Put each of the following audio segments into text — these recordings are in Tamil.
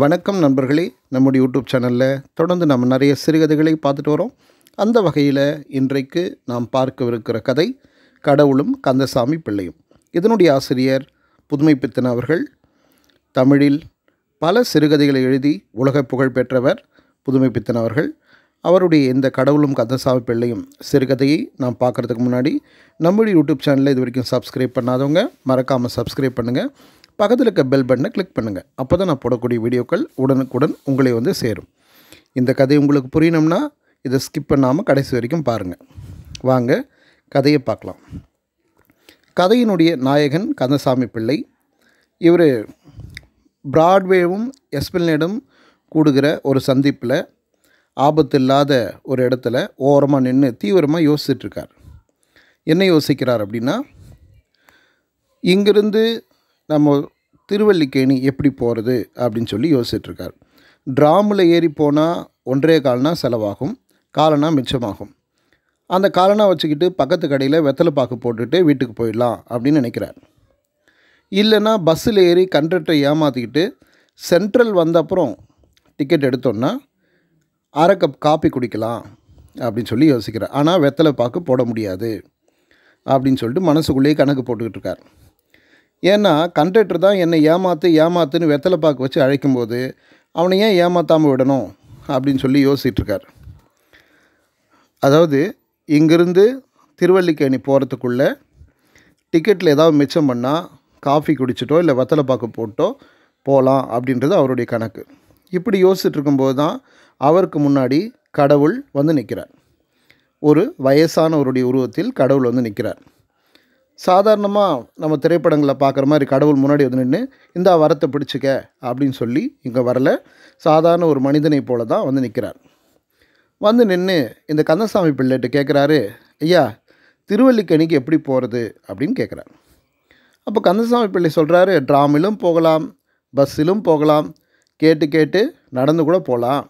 வணக்கம் நண்பர்களே நம்முடைய யூடியூப் சேனலில் தொடர்ந்து நம்ம நிறைய சிறுகதைகளை பார்த்துட்டு வரோம் அந்த வகையில் இன்றைக்கு நாம் பார்க்கவிருக்கிற கதை கடவுளும் கந்தசாமி பிள்ளையும் இதனுடைய ஆசிரியர் புதுமை பித்தன் அவர்கள் தமிழில் பல சிறுகதைகளை எழுதி உலக புகழ் பெற்றவர் புதுமை பித்தன் அவர்கள் அவருடைய இந்த கடவுளும் கந்தசாமி பிள்ளையும் சிறுகதையை நாம் பார்க்குறதுக்கு முன்னாடி நம்முடைய யூடியூப் சேனலில் இது வரைக்கும் சப்ஸ்கிரைப் பண்ணாதவங்க மறக்காமல் சப்ஸ்கிரைப் பண்ணுங்கள் பக்கத்தில் இருக்க பெல் பட்டனை கிளிக் பண்ணுங்கள் அப்போ தான் நான் போடக்கூடிய வீடியோக்கள் உடனுக்குடன் உங்களை வந்து சேரும் இந்த கதை உங்களுக்கு புரியணும்னா இதை ஸ்கிப் பண்ணாமல் கடைசி வரைக்கும் பாருங்கள் வாங்க கதையை பார்க்கலாம் கதையினுடைய நாயகன் கந்தசாமி பிள்ளை இவர் பிராட்வேவும் எஸ்பில்னேடும் கூடுகிற ஒரு சந்திப்பில் ஆபத்து இல்லாத ஒரு இடத்துல ஓரமாக நின்று தீவிரமாக யோசிச்சுட்ருக்கார் என்ன யோசிக்கிறார் அப்படின்னா இங்கிருந்து நம்ம திருவல்லிக்கேணி எப்படி போகிறது அப்படின்னு சொல்லி யோசிச்சிட்ருக்கார் ட்ராமில் ஏறி போனால் ஒன்றே கால்னால் செலவாகும் காலனா மிச்சமாகும் அந்த காலனா வச்சுக்கிட்டு பக்கத்து கடையில் வெத்தலை பாக்கு போட்டுட்டு வீட்டுக்கு போயிடலாம் அப்படின்னு நினைக்கிறார் இல்லைன்னா பஸ்ஸில் ஏறி கண்டக்டரை ஏமாற்றிக்கிட்டு சென்ட்ரல் வந்த அப்புறம் டிக்கெட் எடுத்தோன்னா அரை கப் காப்பி குடிக்கலாம் அப்படின்னு சொல்லி யோசிக்கிறார் ஆனால் வெத்தலை பாக்கு போட முடியாது அப்படின்னு சொல்லிட்டு மனசுக்குள்ளேயே கணக்கு போட்டுக்கிட்டு இருக்கார் ஏன்னா கண்டக்டர் தான் என்னை ஏமாற்று ஏமாத்துன்னு வெத்தலை பார்க்க வச்சு அழைக்கும்போது அவனை ஏன் ஏமாற்றாமல் விடணும் அப்படின்னு சொல்லி யோசிச்சிட்ருக்கார் அதாவது இங்கேருந்து திருவல்லிக்கேணி போகிறதுக்குள்ளே டிக்கெட்டில் ஏதாவது மிச்சம் பண்ணால் காஃபி குடிச்சிட்டோ இல்லை வெத்தலை பார்க்க போட்டோ போகலாம் அப்படின்றது அவருடைய கணக்கு இப்படி யோசிச்சுட்டு இருக்கும்போது தான் அவருக்கு முன்னாடி கடவுள் வந்து நிற்கிறார் ஒரு வயசானவருடைய உருவத்தில் கடவுள் வந்து நிற்கிறார் சாதாரணமாக நம்ம திரைப்படங்களை பார்க்குற மாதிரி கடவுள் முன்னாடி வந்து நின்று இந்தா வரத்தை பிடிச்சிக்க அப்படின்னு சொல்லி இங்கே வரல சாதாரண ஒரு மனிதனை போல தான் வந்து நிற்கிறார் வந்து நின்று இந்த கந்தசாமி பிள்ளைகிட்ட கேட்குறாரு ஐயா திருவல்லிக்கணிக்கு எப்படி போகிறது அப்படின்னு கேட்குறாரு அப்போ கந்தசாமி பிள்ளை சொல்கிறாரு ட்ராமிலும் போகலாம் பஸ்ஸிலும் போகலாம் கேட்டு கேட்டு நடந்து கூட போகலாம்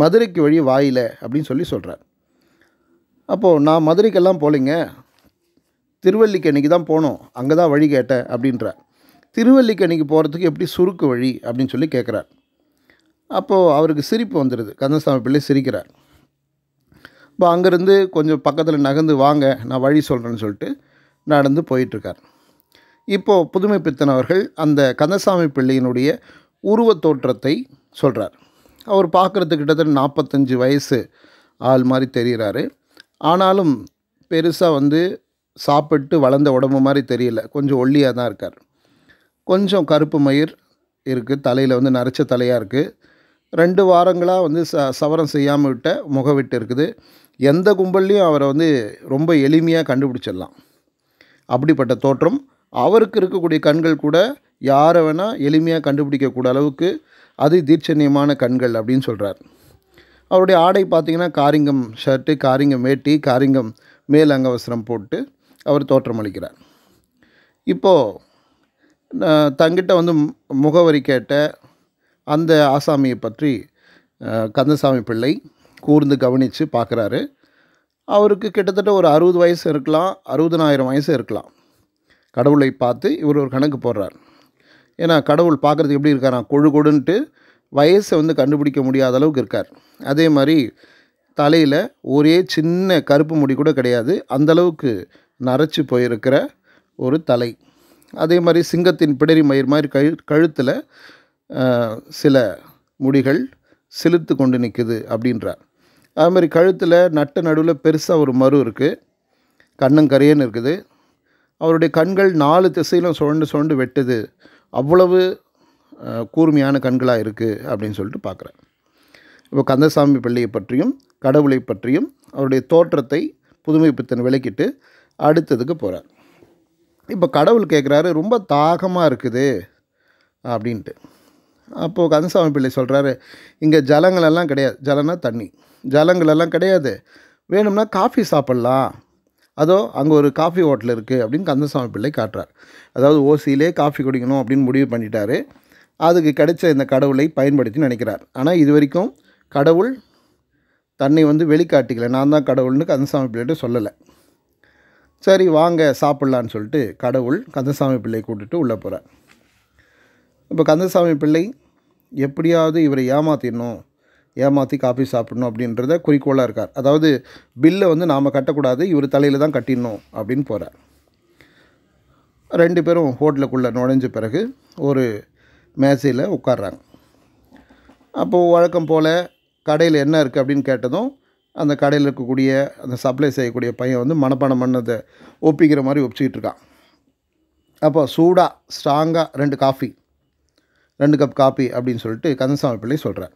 மதுரைக்கு வழி வாயில் அப்படின்னு சொல்லி சொல்கிறார் அப்போது நான் மதுரைக்கெல்லாம் போலிங்க திருவல்லிக்கணிக்கு தான் போனோம் அங்கே தான் வழி கேட்டேன் அப்படின்றார் திருவல்லிக்கணிக்கு போகிறதுக்கு எப்படி சுருக்கு வழி அப்படின்னு சொல்லி கேட்குறார் அப்போது அவருக்கு சிரிப்பு வந்துடுது கந்தசாமி பிள்ளை சிரிக்கிறார் இப்போ அங்கேருந்து கொஞ்சம் பக்கத்தில் நகர்ந்து வாங்க நான் வழி சொல்கிறேன்னு சொல்லிட்டு நடந்து போயிட்டுருக்கார் இப்போது புதுமை பித்தன் அவர்கள் அந்த கந்தசாமி பிள்ளையினுடைய உருவத் தோற்றத்தை சொல்கிறார் அவர் பார்க்குறது கிட்டத்தட்ட நாற்பத்தஞ்சு வயசு ஆள் மாதிரி தெரிகிறாரு ஆனாலும் பெருசாக வந்து சாப்பிட்டு வளர்ந்த உடம்பு மாதிரி தெரியல கொஞ்சம் ஒல்லியாக தான் இருக்கார் கொஞ்சம் கருப்பு மயிர் இருக்குது தலையில் வந்து நரைச்ச தலையாக இருக்குது ரெண்டு வாரங்களாக வந்து ச சவரம் செய்யாமல் விட்ட முகவிட்டு இருக்குது எந்த கும்பல்லையும் அவரை வந்து ரொம்ப எளிமையாக கண்டுபிடிச்சிடலாம் அப்படிப்பட்ட தோற்றம் அவருக்கு இருக்கக்கூடிய கண்கள் கூட யாரை வேணால் எளிமையாக கண்டுபிடிக்கக்கூடிய அளவுக்கு அது தீட்சணியமான கண்கள் அப்படின்னு சொல்கிறார் அவருடைய ஆடை பார்த்திங்கன்னா காரிங்கம் ஷர்ட்டு காரிங்கம் வேட்டி காரிங்கம் மேல் அங்கவசரம் போட்டு அவர் தோற்றம் அளிக்கிறார் இப்போது தங்கிட்ட வந்து முகவரி கேட்ட அந்த ஆசாமியை பற்றி கந்தசாமி பிள்ளை கூர்ந்து கவனித்து பார்க்குறாரு அவருக்கு கிட்டத்தட்ட ஒரு அறுபது வயசு இருக்கலாம் அறுபதனாயிரம் வயசு இருக்கலாம் கடவுளை பார்த்து இவர் ஒரு கணக்கு போடுறார் ஏன்னா கடவுள் பார்க்குறதுக்கு எப்படி இருக்காராம் கொழு கொடுன்ட்டு வயசை வந்து கண்டுபிடிக்க முடியாத அளவுக்கு இருக்கார் அதே மாதிரி தலையில் ஒரே சின்ன கருப்பு முடி கூட கிடையாது அந்தளவுக்கு நரைச்சி போயிருக்கிற ஒரு தலை அதே மாதிரி சிங்கத்தின் பிடரி மயிர் மாதிரி கழு கழுத்தில் சில முடிகள் செலுத்து கொண்டு நிற்குது அப்படின்றார் அது மாதிரி கழுத்தில் நட்ட நடுவில் பெருசாக ஒரு மரு இருக்குது கண்ணங்கரையன்னு இருக்குது அவருடைய கண்கள் நாலு திசையிலும் சுழண்டு சுழண்டு வெட்டுது அவ்வளவு கூர்மையான கண்களாக இருக்குது அப்படின்னு சொல்லிட்டு பார்க்குறேன் இப்போ கந்தசாமி பிள்ளையை பற்றியும் கடவுளை பற்றியும் அவருடைய தோற்றத்தை புதுமைப்பித்தன் விளக்கிட்டு அடுத்ததுக்கு போகிறார் இப்போ கடவுள் கேட்குறாரு ரொம்ப தாகமாக இருக்குது அப்படின்ட்டு அப்போது கந்தசாமி பிள்ளை சொல்கிறாரு இங்கே ஜலங்களெல்லாம் கிடையாது ஜலம்னா தண்ணி ஜலங்களெல்லாம் கிடையாது வேணும்னா காஃபி சாப்பிட்லாம் அதோ அங்கே ஒரு காஃபி ஹோட்டல் இருக்குது அப்படின்னு கந்தசாமி பிள்ளை காட்டுறார் அதாவது ஓசியிலே காஃபி குடிக்கணும் அப்படின்னு முடிவு பண்ணிட்டாரு அதுக்கு கிடைச்ச இந்த கடவுளை பயன்படுத்தி நினைக்கிறார் ஆனால் இது வரைக்கும் கடவுள் தன்னை வந்து வெளிக்காட்டிக்கல நான் தான் கடவுள்னு கந்தசாமி பிள்ளைகிட்ட சொல்லலை சரி வாங்க சாப்பிட்லான்னு சொல்லிட்டு கடவுள் கந்தசாமி பிள்ளை கூட்டுட்டு உள்ளே போகிறார் இப்போ கந்தசாமி பிள்ளை எப்படியாவது இவரை ஏமாற்றிடணும் ஏமாற்றி காஃபி சாப்பிடணும் அப்படின்றத குறிக்கோளாக இருக்கார் அதாவது பில்லை வந்து நாம் கட்டக்கூடாது இவர் தலையில் தான் கட்டிடணும் அப்படின்னு போகிறார் ரெண்டு பேரும் ஹோட்டலுக்குள்ளே நுழைஞ்ச பிறகு ஒரு மேசையில் உட்காடுறாங்க அப்போது வழக்கம் போல் கடையில் என்ன இருக்குது அப்படின்னு கேட்டதும் அந்த கடையில் இருக்கக்கூடிய அந்த சப்ளை செய்யக்கூடிய பையன் வந்து மனப்பானம் பண்ணதை ஒப்பிக்கிற மாதிரி ஒப்பிச்சிக்கிட்டு இருக்கான் அப்போ சூடாக ஸ்ட்ராங்காக ரெண்டு காஃபி ரெண்டு கப் காஃபி அப்படின்னு சொல்லிட்டு கந்தசாமி பிள்ளை சொல்கிறார்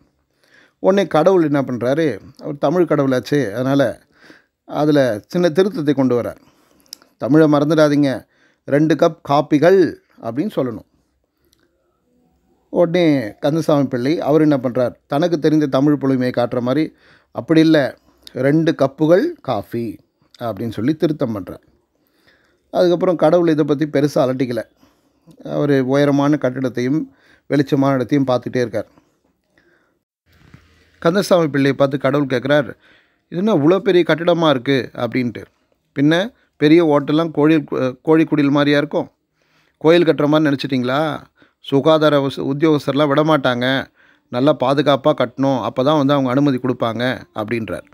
உடனே கடவுள் என்ன பண்ணுறாரு அவர் தமிழ் கடவுளாச்சு அதனால் அதில் சின்ன திருத்தத்தை கொண்டு வரார் தமிழை மறந்துடாதீங்க ரெண்டு கப் காப்பிகள் அப்படின்னு சொல்லணும் உடனே கந்தசாமி பிள்ளை அவர் என்ன பண்ணுறார் தனக்கு தெரிந்த தமிழ் பொழுமையை காட்டுற மாதிரி அப்படி இல்லை ரெண்டு கப்புகள் காஃபி அப்படின்னு சொல்லி திருத்தம் பண்ணுறார் அதுக்கப்புறம் கடவுள் இதை பற்றி பெருசாக அலட்டிக்கலை அவர் உயரமான கட்டிடத்தையும் வெளிச்சமான இடத்தையும் பார்த்துட்டே இருக்கார் கந்தசாமி பிள்ளையை பார்த்து கடவுள் கேட்குறார் இது என்ன இவ்வளோ பெரிய கட்டிடமாக இருக்குது அப்படின்ட்டு பின்ன பெரிய ஓட்டெல்லாம் கோழி கோழிக்குடியில் மாதிரியா இருக்கும் கோயில் கட்டுற மாதிரி நினச்சிட்டிங்களா சுகாதார உத்தியோகஸ்தர்லாம் விடமாட்டாங்க நல்லா பாதுகாப்பாக கட்டணும் அப்போ தான் வந்து அவங்க அனுமதி கொடுப்பாங்க அப்படின்றார்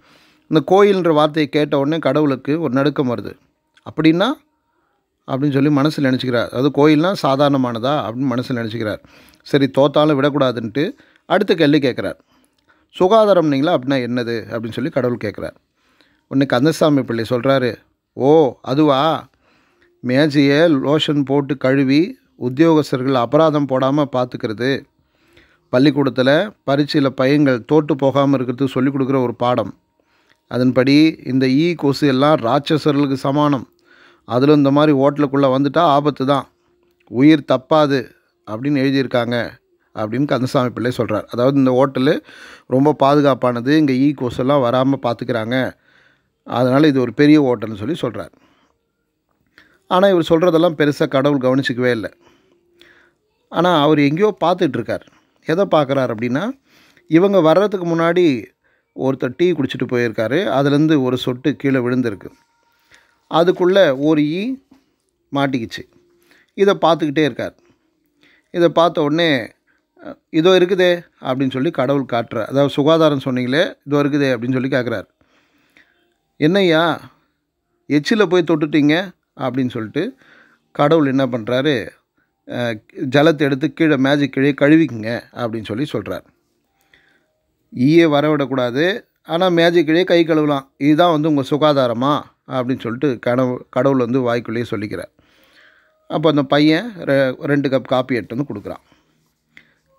இந்த கோயில்ன்ற வார்த்தையை கேட்ட உடனே கடவுளுக்கு ஒரு நடுக்கம் வருது அப்படின்னா அப்படின்னு சொல்லி மனசில் நினச்சிக்கிறார் அதாவது கோயில்னால் சாதாரணமானதா அப்படின்னு மனசில் நினச்சிக்கிறார் சரி தோத்தாலும் விடக்கூடாதுன்ட்டு அடுத்த கேள்வி கேட்குறார் சுகாதாரம்னீங்களா அப்படின்னா என்னது அப்படின்னு சொல்லி கடவுள் கேட்குறார் உன்னை கந்தசாமி பிள்ளை சொல்கிறாரு ஓ அதுவா மேஜையை லோஷன் போட்டு கழுவி உத்தியோகஸ்தர்கள் அபராதம் போடாமல் பார்த்துக்கிறது பள்ளிக்கூடத்தில் பரீட்சையில் பையங்கள் தோட்டு போகாமல் இருக்கிறதுக்கு சொல்லிக் கொடுக்குற ஒரு பாடம் அதன்படி இந்த ஈ கொசு எல்லாம் ராட்சசர்களுக்கு சமானம் அதிலும் இந்த மாதிரி ஹோட்டலுக்குள்ளே வந்துட்டால் ஆபத்து தான் உயிர் தப்பாது அப்படின்னு எழுதியிருக்காங்க அப்படின்னு கந்தசாமி பிள்ளை சொல்கிறார் அதாவது இந்த ஹோட்டலு ரொம்ப பாதுகாப்பானது இங்கே ஈ கொசுலாம் வராமல் பார்த்துக்கிறாங்க அதனால் இது ஒரு பெரிய ஓட்டல்னு சொல்லி சொல்கிறார் ஆனால் இவர் சொல்கிறதெல்லாம் பெருசாக கடவுள் கவனிச்சிக்கவே இல்லை ஆனால் அவர் எங்கேயோ பார்த்துட்ருக்கார் எதை பார்க்குறார் அப்படின்னா இவங்க வர்றதுக்கு முன்னாடி ஒருத்தர் டீ குடிச்சிட்டு போயிருக்காரு அதுலேருந்து ஒரு சொட்டு கீழே விழுந்திருக்கு அதுக்குள்ளே ஒரு ஈ மாட்டிக்கிச்சு இதை பார்த்துக்கிட்டே இருக்கார் இதை பார்த்த உடனே இதோ இருக்குதே அப்படின்னு சொல்லி கடவுள் காட்டுறார் அதாவது சுகாதாரம் சொன்னீங்களே இதோ இருக்குதே அப்படின்னு சொல்லி கேட்குறாரு என்னையா எச்சில் போய் தொட்டுட்டீங்க அப்படின்னு சொல்லிட்டு கடவுள் என்ன பண்ணுறாரு ஜலத்தை எடுத்து கீழே மேஜிக் கீழே கழுவிக்குங்க அப்படின்னு சொல்லி சொல்கிறார் ஈயை வரவிடக்கூடாது ஆனால் மேஜிக்கிலேயே கை கழுவலாம் இதுதான் வந்து உங்கள் சுகாதாரமா அப்படின்னு சொல்லிட்டு கனவு கடவுள் வந்து வாய்க்குள்ளேயே சொல்லிக்கிறார் அப்போ அந்த பையன் ரெ ரெண்டு கப் காஃபி எடுத்து வந்து கொடுக்குறான்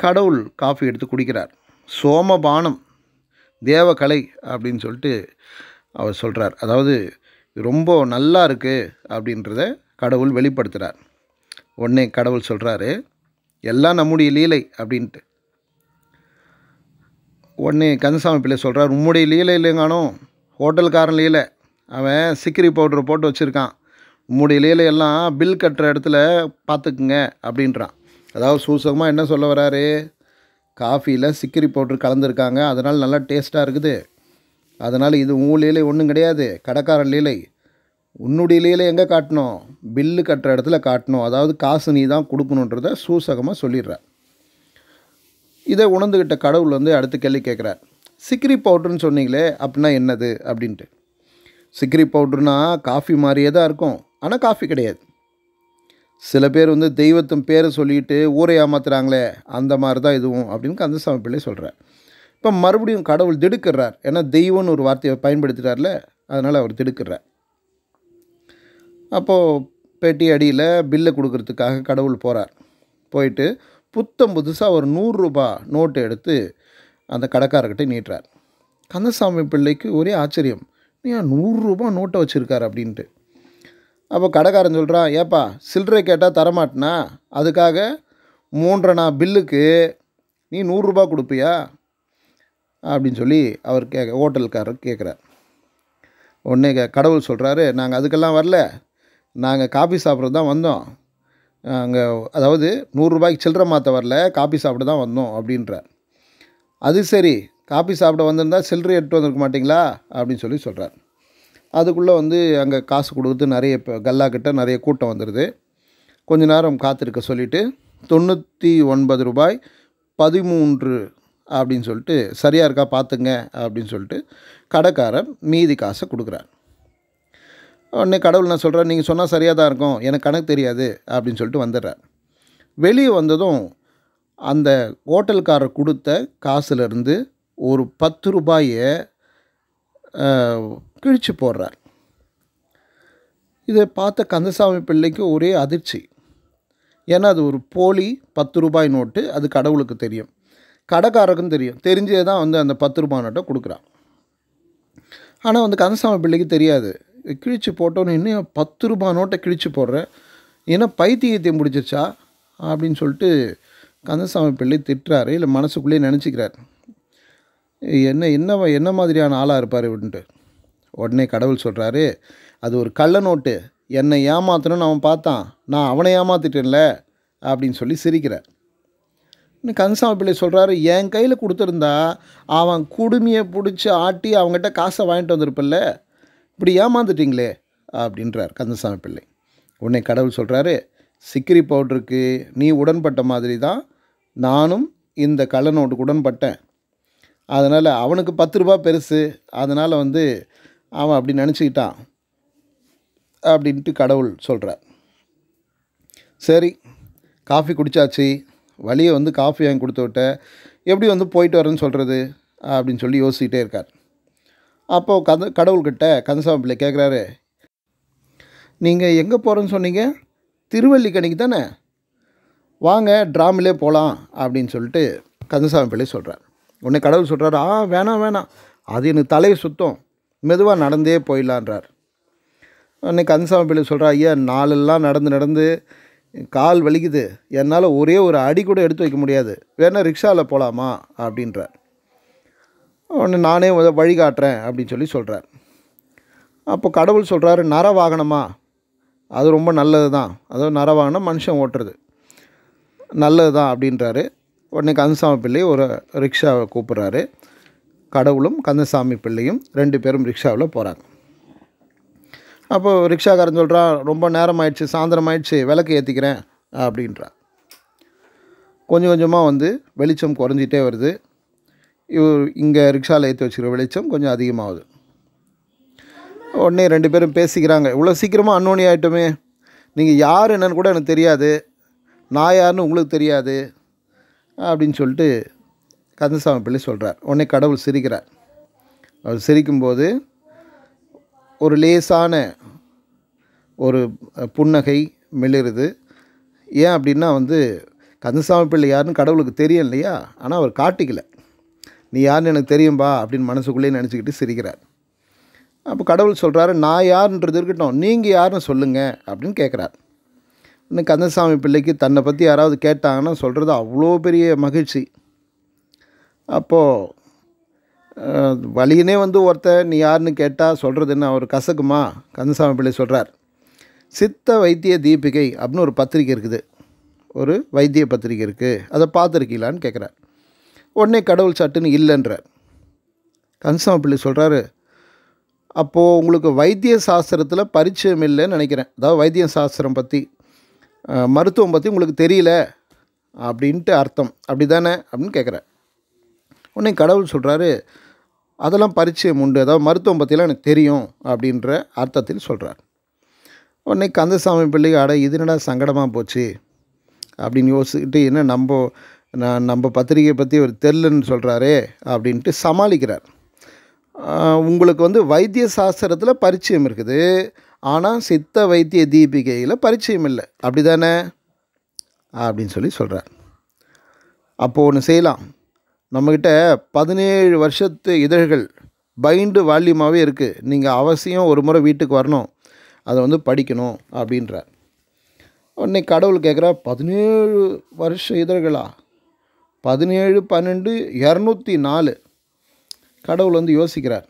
கடவுள் காஃபி எடுத்து குடிக்கிறார் சோமபானம் தேவகலை அப்படின்னு சொல்லிட்டு அவர் சொல்கிறார் அதாவது ரொம்ப நல்லா இருக்குது அப்படின்றத கடவுள் வெளிப்படுத்துகிறார் உடனே கடவுள் சொல்கிறாரு எல்லாம் நம்முடைய லீலை அப்படின்ட்டு உடனே கந்தசாமி பிள்ளை சொல்கிறார் உம்முடைய லீலை இல்லைங்கானோ ஹோட்டல்காரன் லீலை அவன் சிக்கிரி பவுடர் போட்டு வச்சுருக்கான் உம்முடைய லீலையெல்லாம் பில் கட்டுற இடத்துல பார்த்துக்குங்க அப்படின்றான் அதாவது சூசகமாக என்ன சொல்ல வராரு காஃபியில் சிக்கிரி பவுட்ரு கலந்துருக்காங்க அதனால் நல்லா டேஸ்ட்டாக இருக்குது அதனால் இது உன் லீலை ஒன்றும் கிடையாது கடைக்காரன் லீலை உன்னுடைய லீலை எங்கே காட்டணும் பில்லு கட்டுற இடத்துல காட்டணும் அதாவது காசு நீ தான் கொடுக்கணுன்றத சூசகமாக சொல்லிடுறேன் இதை உணர்ந்துக்கிட்ட கடவுள் வந்து அடுத்து கேள்வி கேட்குறார் சிக்ரி பவுட்ருன்னு சொன்னீங்களே அப்படின்னா என்னது அப்படின்ட்டு சிக்ரி பவுட்ருனா காஃபி மாதிரியே தான் இருக்கும் ஆனால் காஃபி கிடையாது சில பேர் வந்து தெய்வத்தின் பேரை சொல்லிட்டு ஊரை ஏமாத்துறாங்களே அந்த மாதிரி தான் இதுவும் அப்படின்னு கந்தசாமி பிள்ளை சொல்கிறார் இப்போ மறுபடியும் கடவுள் திடுக்கிறார் ஏன்னா தெய்வம்னு ஒரு வார்த்தையை பயன்படுத்துகிறார்ல அதனால் அவர் திடுக்கிறார் அப்போது பேட்டி அடியில் பில்லை கொடுக்கறதுக்காக கடவுள் போகிறார் போயிட்டு புத்தம் புதுசாக ஒரு நூறுரூபா நோட்டு எடுத்து அந்த கடைக்காரர்கிட்ட நீட்டுறார் கந்தசாமி பிள்ளைக்கு ஒரே ஆச்சரியம் ஏன் நூறுரூபா நோட்டை வச்சுருக்கார் அப்படின்ட்டு அப்போ கடைக்காரன் சொல்கிறான் ஏப்பா சில்லறை கேட்டால் தரமாட்டினா அதுக்காக மூன்றனா பில்லுக்கு நீ நூறுரூபா கொடுப்பியா அப்படின்னு சொல்லி அவர் கேட்க ஹோட்டல்காரர் கேட்குறார் உடனே கடவுள் சொல்கிறாரு நாங்கள் அதுக்கெல்லாம் வரல நாங்கள் காஃபி சாப்பிட்றது தான் வந்தோம் அங்கே அதாவது நூறுரூபாய்க்கு சில்லற மாற்ற வரல காப்பி சாப்பிட தான் வந்தோம் அப்படின்ற அது சரி காப்பி சாப்பிட வந்திருந்தா சில்லறை எடுத்து வந்திருக்க மாட்டிங்களா அப்படின்னு சொல்லி சொல்கிறார் அதுக்குள்ளே வந்து அங்கே காசு கொடுத்து நிறைய இப்போ கல்லாக்கிட்ட நிறைய கூட்டம் வந்துடுது கொஞ்ச நேரம் காத்திருக்க சொல்லிவிட்டு தொண்ணூற்றி ஒன்பது ரூபாய் பதிமூன்று அப்படின்னு சொல்லிட்டு சரியாக இருக்கா பார்த்துங்க அப்படின்னு சொல்லிட்டு கடைக்காரன் மீதி காசை கொடுக்குறார் உடனே கடவுள் நான் சொல்கிறார் நீங்கள் சொன்னால் சரியாக தான் இருக்கும் எனக்கு கணக்கு தெரியாது அப்படின்னு சொல்லிட்டு வந்துடுறார் வெளியே வந்ததும் அந்த ஹோட்டல்காரர் கொடுத்த காசுலேருந்து ஒரு பத்து ரூபாயை கிழிச்சு போடுறார் இதை பார்த்த கந்தசாமி பிள்ளைக்கு ஒரே அதிர்ச்சி ஏன்னா அது ஒரு போலி பத்து ரூபாய் நோட்டு அது கடவுளுக்கு தெரியும் கடைக்காரருக்கும் தெரியும் தெரிஞ்சே தான் வந்து அந்த பத்து ரூபாய் நோட்டை கொடுக்குறான் ஆனால் வந்து கந்தசாமி பிள்ளைக்கு தெரியாது கிழிச்சு போட்டோன்னு இன்னும் பத்து ரூபா நோட்டை கிழிச்சு போடுறேன் ஏன்னா பைத்தியத்தை முடிச்சிருச்சா அப்படின்னு சொல்லிட்டு கந்தசாமி பிள்ளை திட்டுறாரு இல்லை மனசுக்குள்ளேயே நினச்சிக்கிறார் என்ன என்ன என்ன மாதிரியான ஆளாக இருப்பார் இப்படின்ட்டு உடனே கடவுள் சொல்கிறாரு அது ஒரு கள்ள நோட்டு என்னை ஏமாத்தணும்னு அவன் பார்த்தான் நான் அவனை ஏமாத்திட்டேன்ல அப்படின்னு சொல்லி சிரிக்கிறார் இன்னும் கந்தசாமி பிள்ளை சொல்கிறாரு என் கையில் கொடுத்துருந்தா அவன் குடுமையை பிடிச்சி ஆட்டி அவங்ககிட்ட காசை வாங்கிட்டு வந்திருப்பில்ல இப்படி ஏமாந்துட்டிங்களே அப்படின்றார் கந்தசாமி பிள்ளை உன்னை கடவுள் சொல்கிறாரு சிக்கிரி பவுடருக்கு நீ உடன்பட்ட மாதிரி தான் நானும் இந்த கள்ளனோடு உடன்பட்டேன் அதனால் அவனுக்கு பத்து ரூபா பெருசு அதனால் வந்து அவன் அப்படி நினச்சிக்கிட்டான் அப்படின்ட்டு கடவுள் சொல்கிறார் சரி காஃபி குடித்தாச்சு வழியை வந்து காஃபி வாங்கி கொடுத்து விட்ட எப்படி வந்து போயிட்டு வரேன்னு சொல்கிறது அப்படின்னு சொல்லி யோசிக்கிட்டே இருக்கார் அப்போது கத கடவுள்கிட்ட கந்தசாமி பிள்ளை கேட்குறாரு நீங்கள் எங்கே போகிறேன்னு சொன்னீங்க திருவல்லிக்கணிக்கு தானே வாங்க ட்ராமிலே போகலாம் அப்படின்னு சொல்லிட்டு கந்தசாமி பிள்ளை சொல்கிறார் உடனே கடவுள் சொல்கிறார் ஆ வேணாம் வேணாம் அது எனக்கு தலையை சுத்தம் மெதுவாக நடந்தே போயிடலான்றார் உடனே கந்தசாமி பிள்ளை சொல்கிறா ஐயா நாளெல்லாம் நடந்து நடந்து கால் வலிக்குது என்னால் ஒரே ஒரு அடி கூட எடுத்து வைக்க முடியாது வேணால் ரிக்ஷாவில் போகலாமா அப்படின்றார் ஒன்று நானே வழிகாட்டுறேன் அப்படின்னு சொல்லி சொல்கிறார் அப்போ கடவுள் சொல்கிறாரு நர வாகனமா அது ரொம்ப நல்லது தான் அதாவது நர வாகனம் மனுஷன் ஓட்டுறது நல்லது தான் அப்படின்றாரு உடனே கந்தசாமி பிள்ளை ஒரு ரிக்ஷாவை கூப்பிட்றாரு கடவுளும் கந்தசாமி பிள்ளையும் ரெண்டு பேரும் ரிக்ஷாவில் போகிறாங்க அப்போது ரிக்ஷாக்காரன் சொல்கிறான் ரொம்ப நேரம் ஆயிடுச்சு சாயந்தரம் ஆயிடுச்சு விளக்கு ஏற்றிக்கிறேன் அப்படின்றா கொஞ்சம் கொஞ்சமாக வந்து வெளிச்சம் குறைஞ்சிட்டே வருது இங்கே ரிக்ஷாவில் ஏற்றி வச்சுக்கிற வெளிச்சம் கொஞ்சம் அதிகமாகுது உடனே ரெண்டு பேரும் பேசிக்கிறாங்க இவ்வளோ சீக்கிரமாக அன்னோனி ஆகிட்டோமே நீங்கள் யார் என்னன்னு கூட எனக்கு தெரியாது நான் யாருன்னு உங்களுக்கு தெரியாது அப்படின்னு சொல்லிட்டு கந்தசாமி பிள்ளை சொல்கிறார் உடனே கடவுள் சிரிக்கிறார் அவர் சிரிக்கும்போது ஒரு லேசான ஒரு புன்னகை மெளிருது ஏன் அப்படின்னா வந்து கந்தசாமி பிள்ளை யாருன்னு கடவுளுக்கு தெரியும் இல்லையா ஆனால் அவர் காட்டிக்கலை நீ யாருன்னு எனக்கு தெரியும்பா அப்படின்னு மனசுக்குள்ளே நினச்சிக்கிட்டு சிரிக்கிறார் அப்போ கடவுள் சொல்கிறாரு நான் யாருன்றது இருக்கட்டும் நீங்கள் யாருன்னு சொல்லுங்கள் அப்படின்னு கேட்குறார் இன்னும் கந்தசாமி பிள்ளைக்கு தன்னை பற்றி யாராவது கேட்டாங்கன்னா சொல்கிறது அவ்வளோ பெரிய மகிழ்ச்சி அப்போது வழியினே வந்து ஒருத்தர் நீ யாருன்னு கேட்டால் சொல்கிறது என்ன அவர் கசக்குமா கந்தசாமி பிள்ளை சொல்கிறார் சித்த வைத்திய தீபிகை அப்படின்னு ஒரு பத்திரிக்கை இருக்குது ஒரு வைத்திய பத்திரிக்கை இருக்குது அதை பார்த்துருக்கீங்களான்னு கேட்குறார் உடனே கடவுள் சட்டுன்னு இல்லைன்றார் கந்தசாமி பிள்ளை சொல்கிறாரு அப்போது உங்களுக்கு வைத்திய சாஸ்திரத்தில் பரிச்சயம் இல்லைன்னு நினைக்கிறேன் அதாவது வைத்திய சாஸ்திரம் பற்றி மருத்துவம் பற்றி உங்களுக்கு தெரியல அப்படின்ட்டு அர்த்தம் அப்படி தானே அப்படின்னு கேட்குறேன் உடனே கடவுள் சொல்கிறாரு அதெல்லாம் பரிச்சயம் உண்டு அதாவது மருத்துவம் பற்றிலாம் எனக்கு தெரியும் அப்படின்ற அர்த்தத்தில் சொல்கிறார் உடனே கந்தசாமி பிள்ளைக்கு அட இது என்னடா சங்கடமாக போச்சு அப்படின்னு யோசிச்சுக்கிட்டு என்ன நம்ம நான் நம்ம பத்திரிகையை பற்றி ஒரு தெரிலன்னு சொல்கிறாரே அப்படின்ட்டு சமாளிக்கிறார் உங்களுக்கு வந்து வைத்திய சாஸ்திரத்தில் பரிச்சயம் இருக்குது ஆனால் சித்த வைத்திய தீபிகையில் பரிச்சயம் இல்லை அப்படி தானே அப்படின்னு சொல்லி சொல்கிறார் அப்போது ஒன்று செய்யலாம் நம்மக்கிட்ட பதினேழு வருஷத்து இதழ்கள் பைண்டு வால்யூமாகவே இருக்குது நீங்கள் அவசியம் ஒரு முறை வீட்டுக்கு வரணும் அதை வந்து படிக்கணும் அப்படின்றார் உடனே கடவுள் கேட்குறா பதினேழு வருஷ இதழ்களா பதினேழு பன்னெண்டு இரநூத்தி நாலு கடவுள் வந்து யோசிக்கிறார்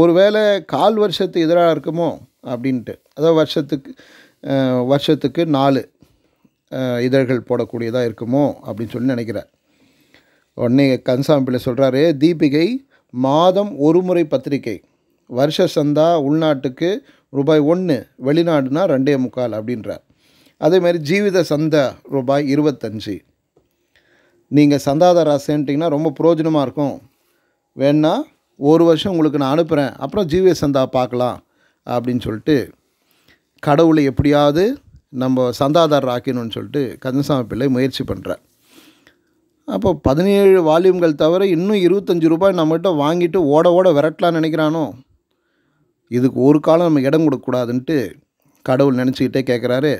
ஒருவேளை கால் வருஷத்து எதிராக இருக்குமோ அப்படின்ட்டு அதாவது வருஷத்துக்கு வருஷத்துக்கு நாலு இதழ்கள் போடக்கூடியதாக இருக்குமோ அப்படின்னு சொல்லி நினைக்கிறார் உடனே கன்சாம்பிள்ளை சொல்கிறாரு தீபிகை மாதம் ஒரு முறை பத்திரிகை வருஷ சந்தா உள்நாட்டுக்கு ரூபாய் ஒன்று வெளிநாடுனா ரெண்டே முக்கால் அப்படின்றார் அதேமாதிரி ஜீவித சந்தா ரூபாய் இருபத்தஞ்சு நீங்கள் சந்தாதார ராசின்ட்டிங்கன்னா ரொம்ப பிரயோஜனமாக இருக்கும் வேணா ஒரு வருஷம் உங்களுக்கு நான் அனுப்புகிறேன் அப்புறம் ஜிவிய சந்தா பார்க்கலாம் அப்படின்னு சொல்லிட்டு கடவுளை எப்படியாவது நம்ம சந்தாதாரர் ஆக்கணும்னு சொல்லிட்டு கந்தசாமி பிள்ளை முயற்சி பண்ணுற அப்போ பதினேழு வால்யூம்கள் தவிர இன்னும் இருபத்தஞ்சி ரூபாய் நம்மகிட்ட வாங்கிட்டு ஓட ஓட விரட்டலான்னு நினைக்கிறானோ இதுக்கு ஒரு காலம் நம்ம இடம் கொடுக்கக்கூடாதுன்ட்டு கடவுள் நினச்சிக்கிட்டே கேட்குறாரு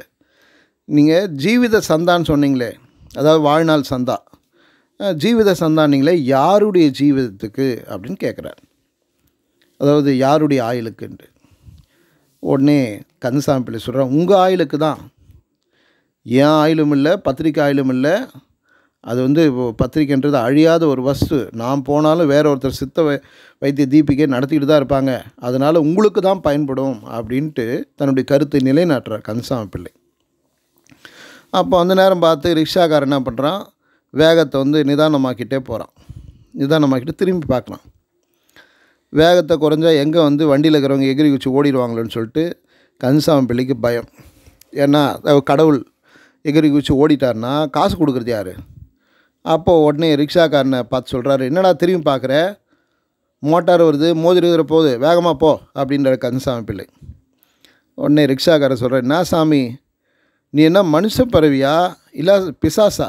நீங்கள் ஜீவித சந்தான்னு சொன்னீங்களே அதாவது வாழ்நாள் சந்தா ஜீவித சந்தானிகளை யாருடைய ஜீவிதத்துக்கு அப்படின்னு கேட்குறார் அதாவது யாருடைய ஆயுளுக்குன்ட்டு உடனே கந்தசாமி பிள்ளை சொல்கிறான் உங்கள் ஆயுளுக்கு தான் ஏன் ஆயிலும் இல்லை பத்திரிக்கை ஆயிலும் இல்லை அது வந்து பத்திரிக்கைன்றது அழியாத ஒரு வஸ்து நான் போனாலும் வேற ஒருத்தர் சித்த வை வைத்திய தீபிகை நடத்திக்கிட்டு தான் இருப்பாங்க அதனால் உங்களுக்கு தான் பயன்படும் அப்படின்ட்டு தன்னுடைய கருத்தை நிலைநாட்டுறார் கந்தசாமி பிள்ளை அப்போ அந்த நேரம் பார்த்து ரிக்ஷாக்காரர் என்ன பண்ணுறான் வேகத்தை வந்து நிதானமாக்கிட்டே போகிறான் நிதானமாக்கிட்டு திரும்பி பார்க்கலாம் வேகத்தை குறைஞ்சா எங்கே வந்து வண்டியில் இருக்கிறவங்க எகிரி வச்சு ஓடிடுவாங்களேன்னு சொல்லிட்டு கந்தசாமி பிள்ளைக்கு பயம் ஏன்னா கடவுள் எகிரி குச்சி ஓடிட்டார்னா காசு கொடுக்குறது யார் அப்போது உடனே ரிக்ஷாக்காரனை பார்த்து சொல்கிறாரு என்னடா திரும்பி பார்க்குற மோட்டார் வருது மோதிரி இருக்கிற போகுது வேகமாக போ அப்படின்ற கந்தசாமி பிள்ளை உடனே ரிக்ஷாக்காரன் சொல்கிறேன் என்ன சாமி நீ என்ன மனுஷ பறவியா இல்லை பிசாசா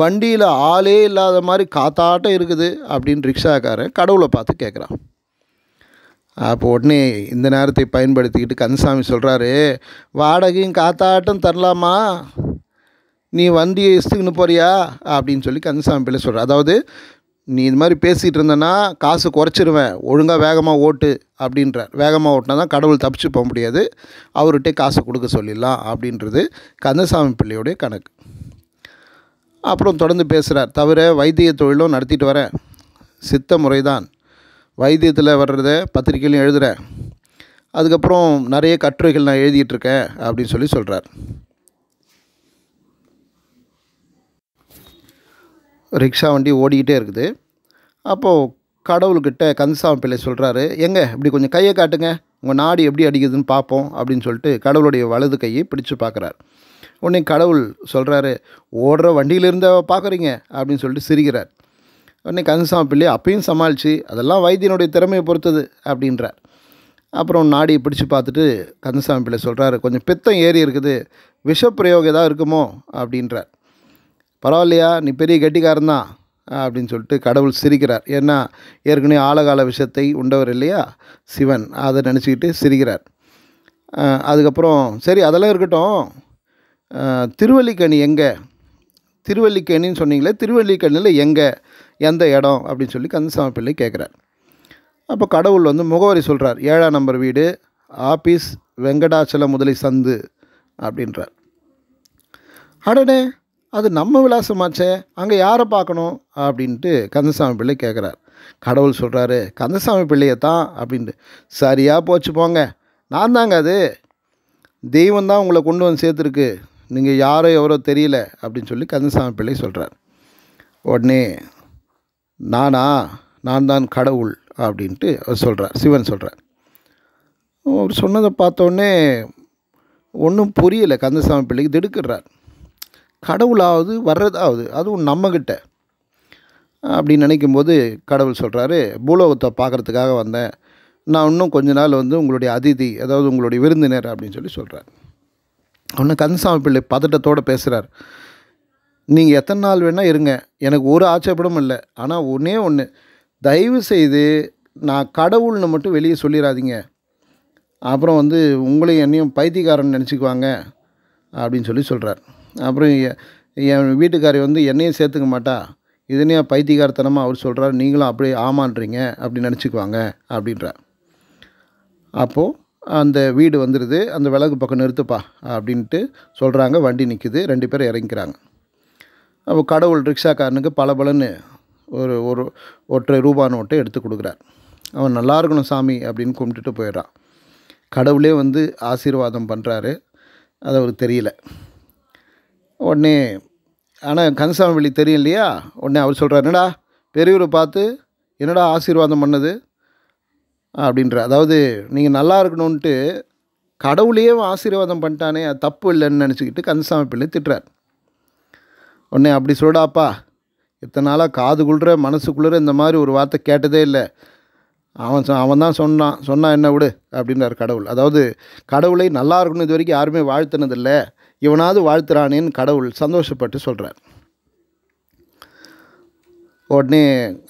வண்டியில் ஆளே இல்லாத மாதிரி காத்தாட்டம் இருக்குது அப்படின்னு ரிக்ஷாக்காரன் கடவுளை பார்த்து கேட்குறான் அப்போ உடனே இந்த நேரத்தை பயன்படுத்திக்கிட்டு கந்தசாமி சொல்கிறாரு வாடகையும் காத்தாட்டம் தரலாமா நீ வண்டியை இசுக்குன்னு போறியா அப்படின்னு சொல்லி கந்தசாமி பிள்ளை சொல்கிறார் அதாவது நீ இது மாதிரி பேசிகிட்டு இருந்தனா காசு குறைச்சிருவேன் ஒழுங்காக வேகமாக ஓட்டு அப்படின்றார் வேகமாக ஓட்டினா தான் கடவுள் தப்பிச்சு போக முடியாது அவர்கிட்டே காசு கொடுக்க சொல்லிடலாம் அப்படின்றது கந்தசாமி பிள்ளையோடைய கணக்கு அப்புறம் தொடர்ந்து பேசுகிறார் தவிர வைத்திய தொழிலும் நடத்திட்டு வரேன் சித்த முறை தான் வைத்தியத்தில் வர்றத பத்திரிக்கையிலையும் எழுதுகிறேன் அதுக்கப்புறம் நிறைய கட்டுரைகள் நான் எழுதிட்டுருக்கேன் அப்படின்னு சொல்லி சொல்கிறார் ரிக்ஷா வண்டி ஓடிக்கிட்டே இருக்குது அப்போது கடவுள்கிட்ட கந்தசாமி பிள்ளை சொல்கிறாரு எங்க இப்படி கொஞ்சம் கையை காட்டுங்க உங்கள் நாடு எப்படி அடிக்குதுன்னு பார்ப்போம் அப்படின்னு சொல்லிட்டு கடவுளுடைய வலது கையை பிடிச்சு பார்க்குறாரு உடனே கடவுள் சொல்கிறாரு ஓடுற வண்டியிலிருந்த பார்க்குறீங்க அப்படின்னு சொல்லிட்டு சிரிக்கிறார் உடனே கந்தசாமி பிள்ளை அப்பையும் சமாளித்து அதெல்லாம் வைத்தியனுடைய திறமையை பொறுத்தது அப்படின்றார் அப்புறம் நாடியை பிடிச்சி பார்த்துட்டு கந்தசாமி பிள்ளை சொல்கிறாரு கொஞ்சம் பித்தம் ஏறி இருக்குது விஷப்பிரயோகம் ஏதாவது இருக்குமோ அப்படின்றார் பரவாயில்லையா நீ பெரிய கெட்டிக்காரன் தான் அப்படின்னு சொல்லிட்டு கடவுள் சிரிக்கிறார் ஏன்னா ஏற்கனவே ஆழகால விஷத்தை உண்டவர் இல்லையா சிவன் அதை நினச்சிக்கிட்டு சிரிக்கிறார் அதுக்கப்புறம் சரி அதெல்லாம் இருக்கட்டும் திருவல்லிக்கணி எங்கே திருவல்லிக்கணின்னு சொன்னீங்களே திருவல்லிக்கணியில் எங்கே எந்த இடம் அப்படின்னு சொல்லி கந்தசாமி பிள்ளை கேட்குறார் அப்போ கடவுள் வந்து முகவரி சொல்கிறார் ஏழாம் நம்பர் வீடு ஆபீஸ் வெங்கடாச்சல முதலி சந்து அப்படின்றார் அடனே அது நம்ம விலாசமாச்சே அங்கே யாரை பார்க்கணும் அப்படின்ட்டு கந்தசாமி பிள்ளை கேட்குறார் கடவுள் சொல்கிறாரு கந்தசாமி பிள்ளையை தான் அப்படின்ட்டு சரியாக போச்சு போங்க நான் தாங்க அது தெய்வம் தான் உங்களை கொண்டு வந்து சேர்த்துருக்கு நீங்கள் யாரோ எவரோ தெரியல அப்படின்னு சொல்லி கந்தசாமி பிள்ளை சொல்கிறார் உடனே நானா நான் தான் கடவுள் அப்படின்ட்டு அவர் சொல்கிறார் சிவன் சொல்கிறார் அவர் சொன்னதை பார்த்தோன்னே ஒன்றும் புரியலை கந்தசாமி பிள்ளைக்கு திடுக்கிறார் கடவுளாவது வர்றதாவது அதுவும் நம்மக்கிட்ட அப்படின்னு நினைக்கும்போது கடவுள் சொல்கிறாரு பூலோகத்தை பார்க்குறதுக்காக வந்தேன் நான் இன்னும் கொஞ்ச நாள் வந்து உங்களுடைய அதிதி அதாவது உங்களுடைய விருந்தினர் அப்படின்னு சொல்லி சொல்கிறேன் ஒன்று கந்தசாமி பிள்ளை பதட்டத்தோடு பேசுகிறார் நீங்கள் எத்தனை நாள் வேணால் இருங்க எனக்கு ஒரு ஆட்சேபடும் இல்லை ஆனால் ஒன்றே ஒன்று தயவு செய்து நான் கடவுள்னு மட்டும் வெளியே சொல்லிடாதீங்க அப்புறம் வந்து உங்களையும் என்னையும் பைத்தியக்காரன் நினச்சிக்குவாங்க அப்படின்னு சொல்லி சொல்கிறார் அப்புறம் என் வீட்டுக்காரி வந்து என்னையும் சேர்த்துக்க மாட்டா இதுனே பைத்தியகாரத்தனமாக அவர் சொல்கிறார் நீங்களும் அப்படியே ஆமான்றீங்க அப்படி நினச்சிக்குவாங்க அப்படின்றார் அப்போது அந்த வீடு வந்துடுது அந்த விலகு பக்கம் நிறுத்துப்பா அப்படின்ட்டு சொல்கிறாங்க வண்டி நிற்குது ரெண்டு பேரும் இறங்கிக்கிறாங்க அப்போ கடவுள் ரிக்ஷாக்காரனுக்கு பல பலன்னு ஒரு ஒரு ஒற்றை ரூபா நோட்டை எடுத்து கொடுக்குறார் அவன் நல்லா இருக்கணும் சாமி அப்படின்னு கும்பிட்டுட்டு போயிடுறான் கடவுளே வந்து ஆசீர்வாதம் பண்ணுறாரு அது அவருக்கு தெரியல உடனே ஆனால் கந்தசாமி வழி தெரியும் இல்லையா உடனே அவர் சொல்கிறார் என்னடா பெரியவரை பார்த்து என்னடா ஆசீர்வாதம் பண்ணது அப்படின்ற அதாவது நீங்கள் நல்லா இருக்கணும்ன்ட்டு கடவுளையே ஆசீர்வாதம் பண்ணிட்டானே அது தப்பு இல்லைன்னு நினச்சிக்கிட்டு கந்தசாமி பிள்ளை திட்டுறார் உடனே அப்படி சொல்லுடாப்பா இத்தனை நாளாக காது காதுக்குள்ளுற மனசுக்குள்ளுற இந்த மாதிரி ஒரு வார்த்தை கேட்டதே இல்லை அவன் அவன் தான் சொன்னான் சொன்னான் என்ன விடு அப்படின்றார் கடவுள் அதாவது கடவுளை நல்லா இருக்கணும் இது வரைக்கும் யாருமே வாழ்த்தினதில்லை இவனாவது வாழ்த்துறானேன்னு கடவுள் சந்தோஷப்பட்டு சொல்கிறார் உடனே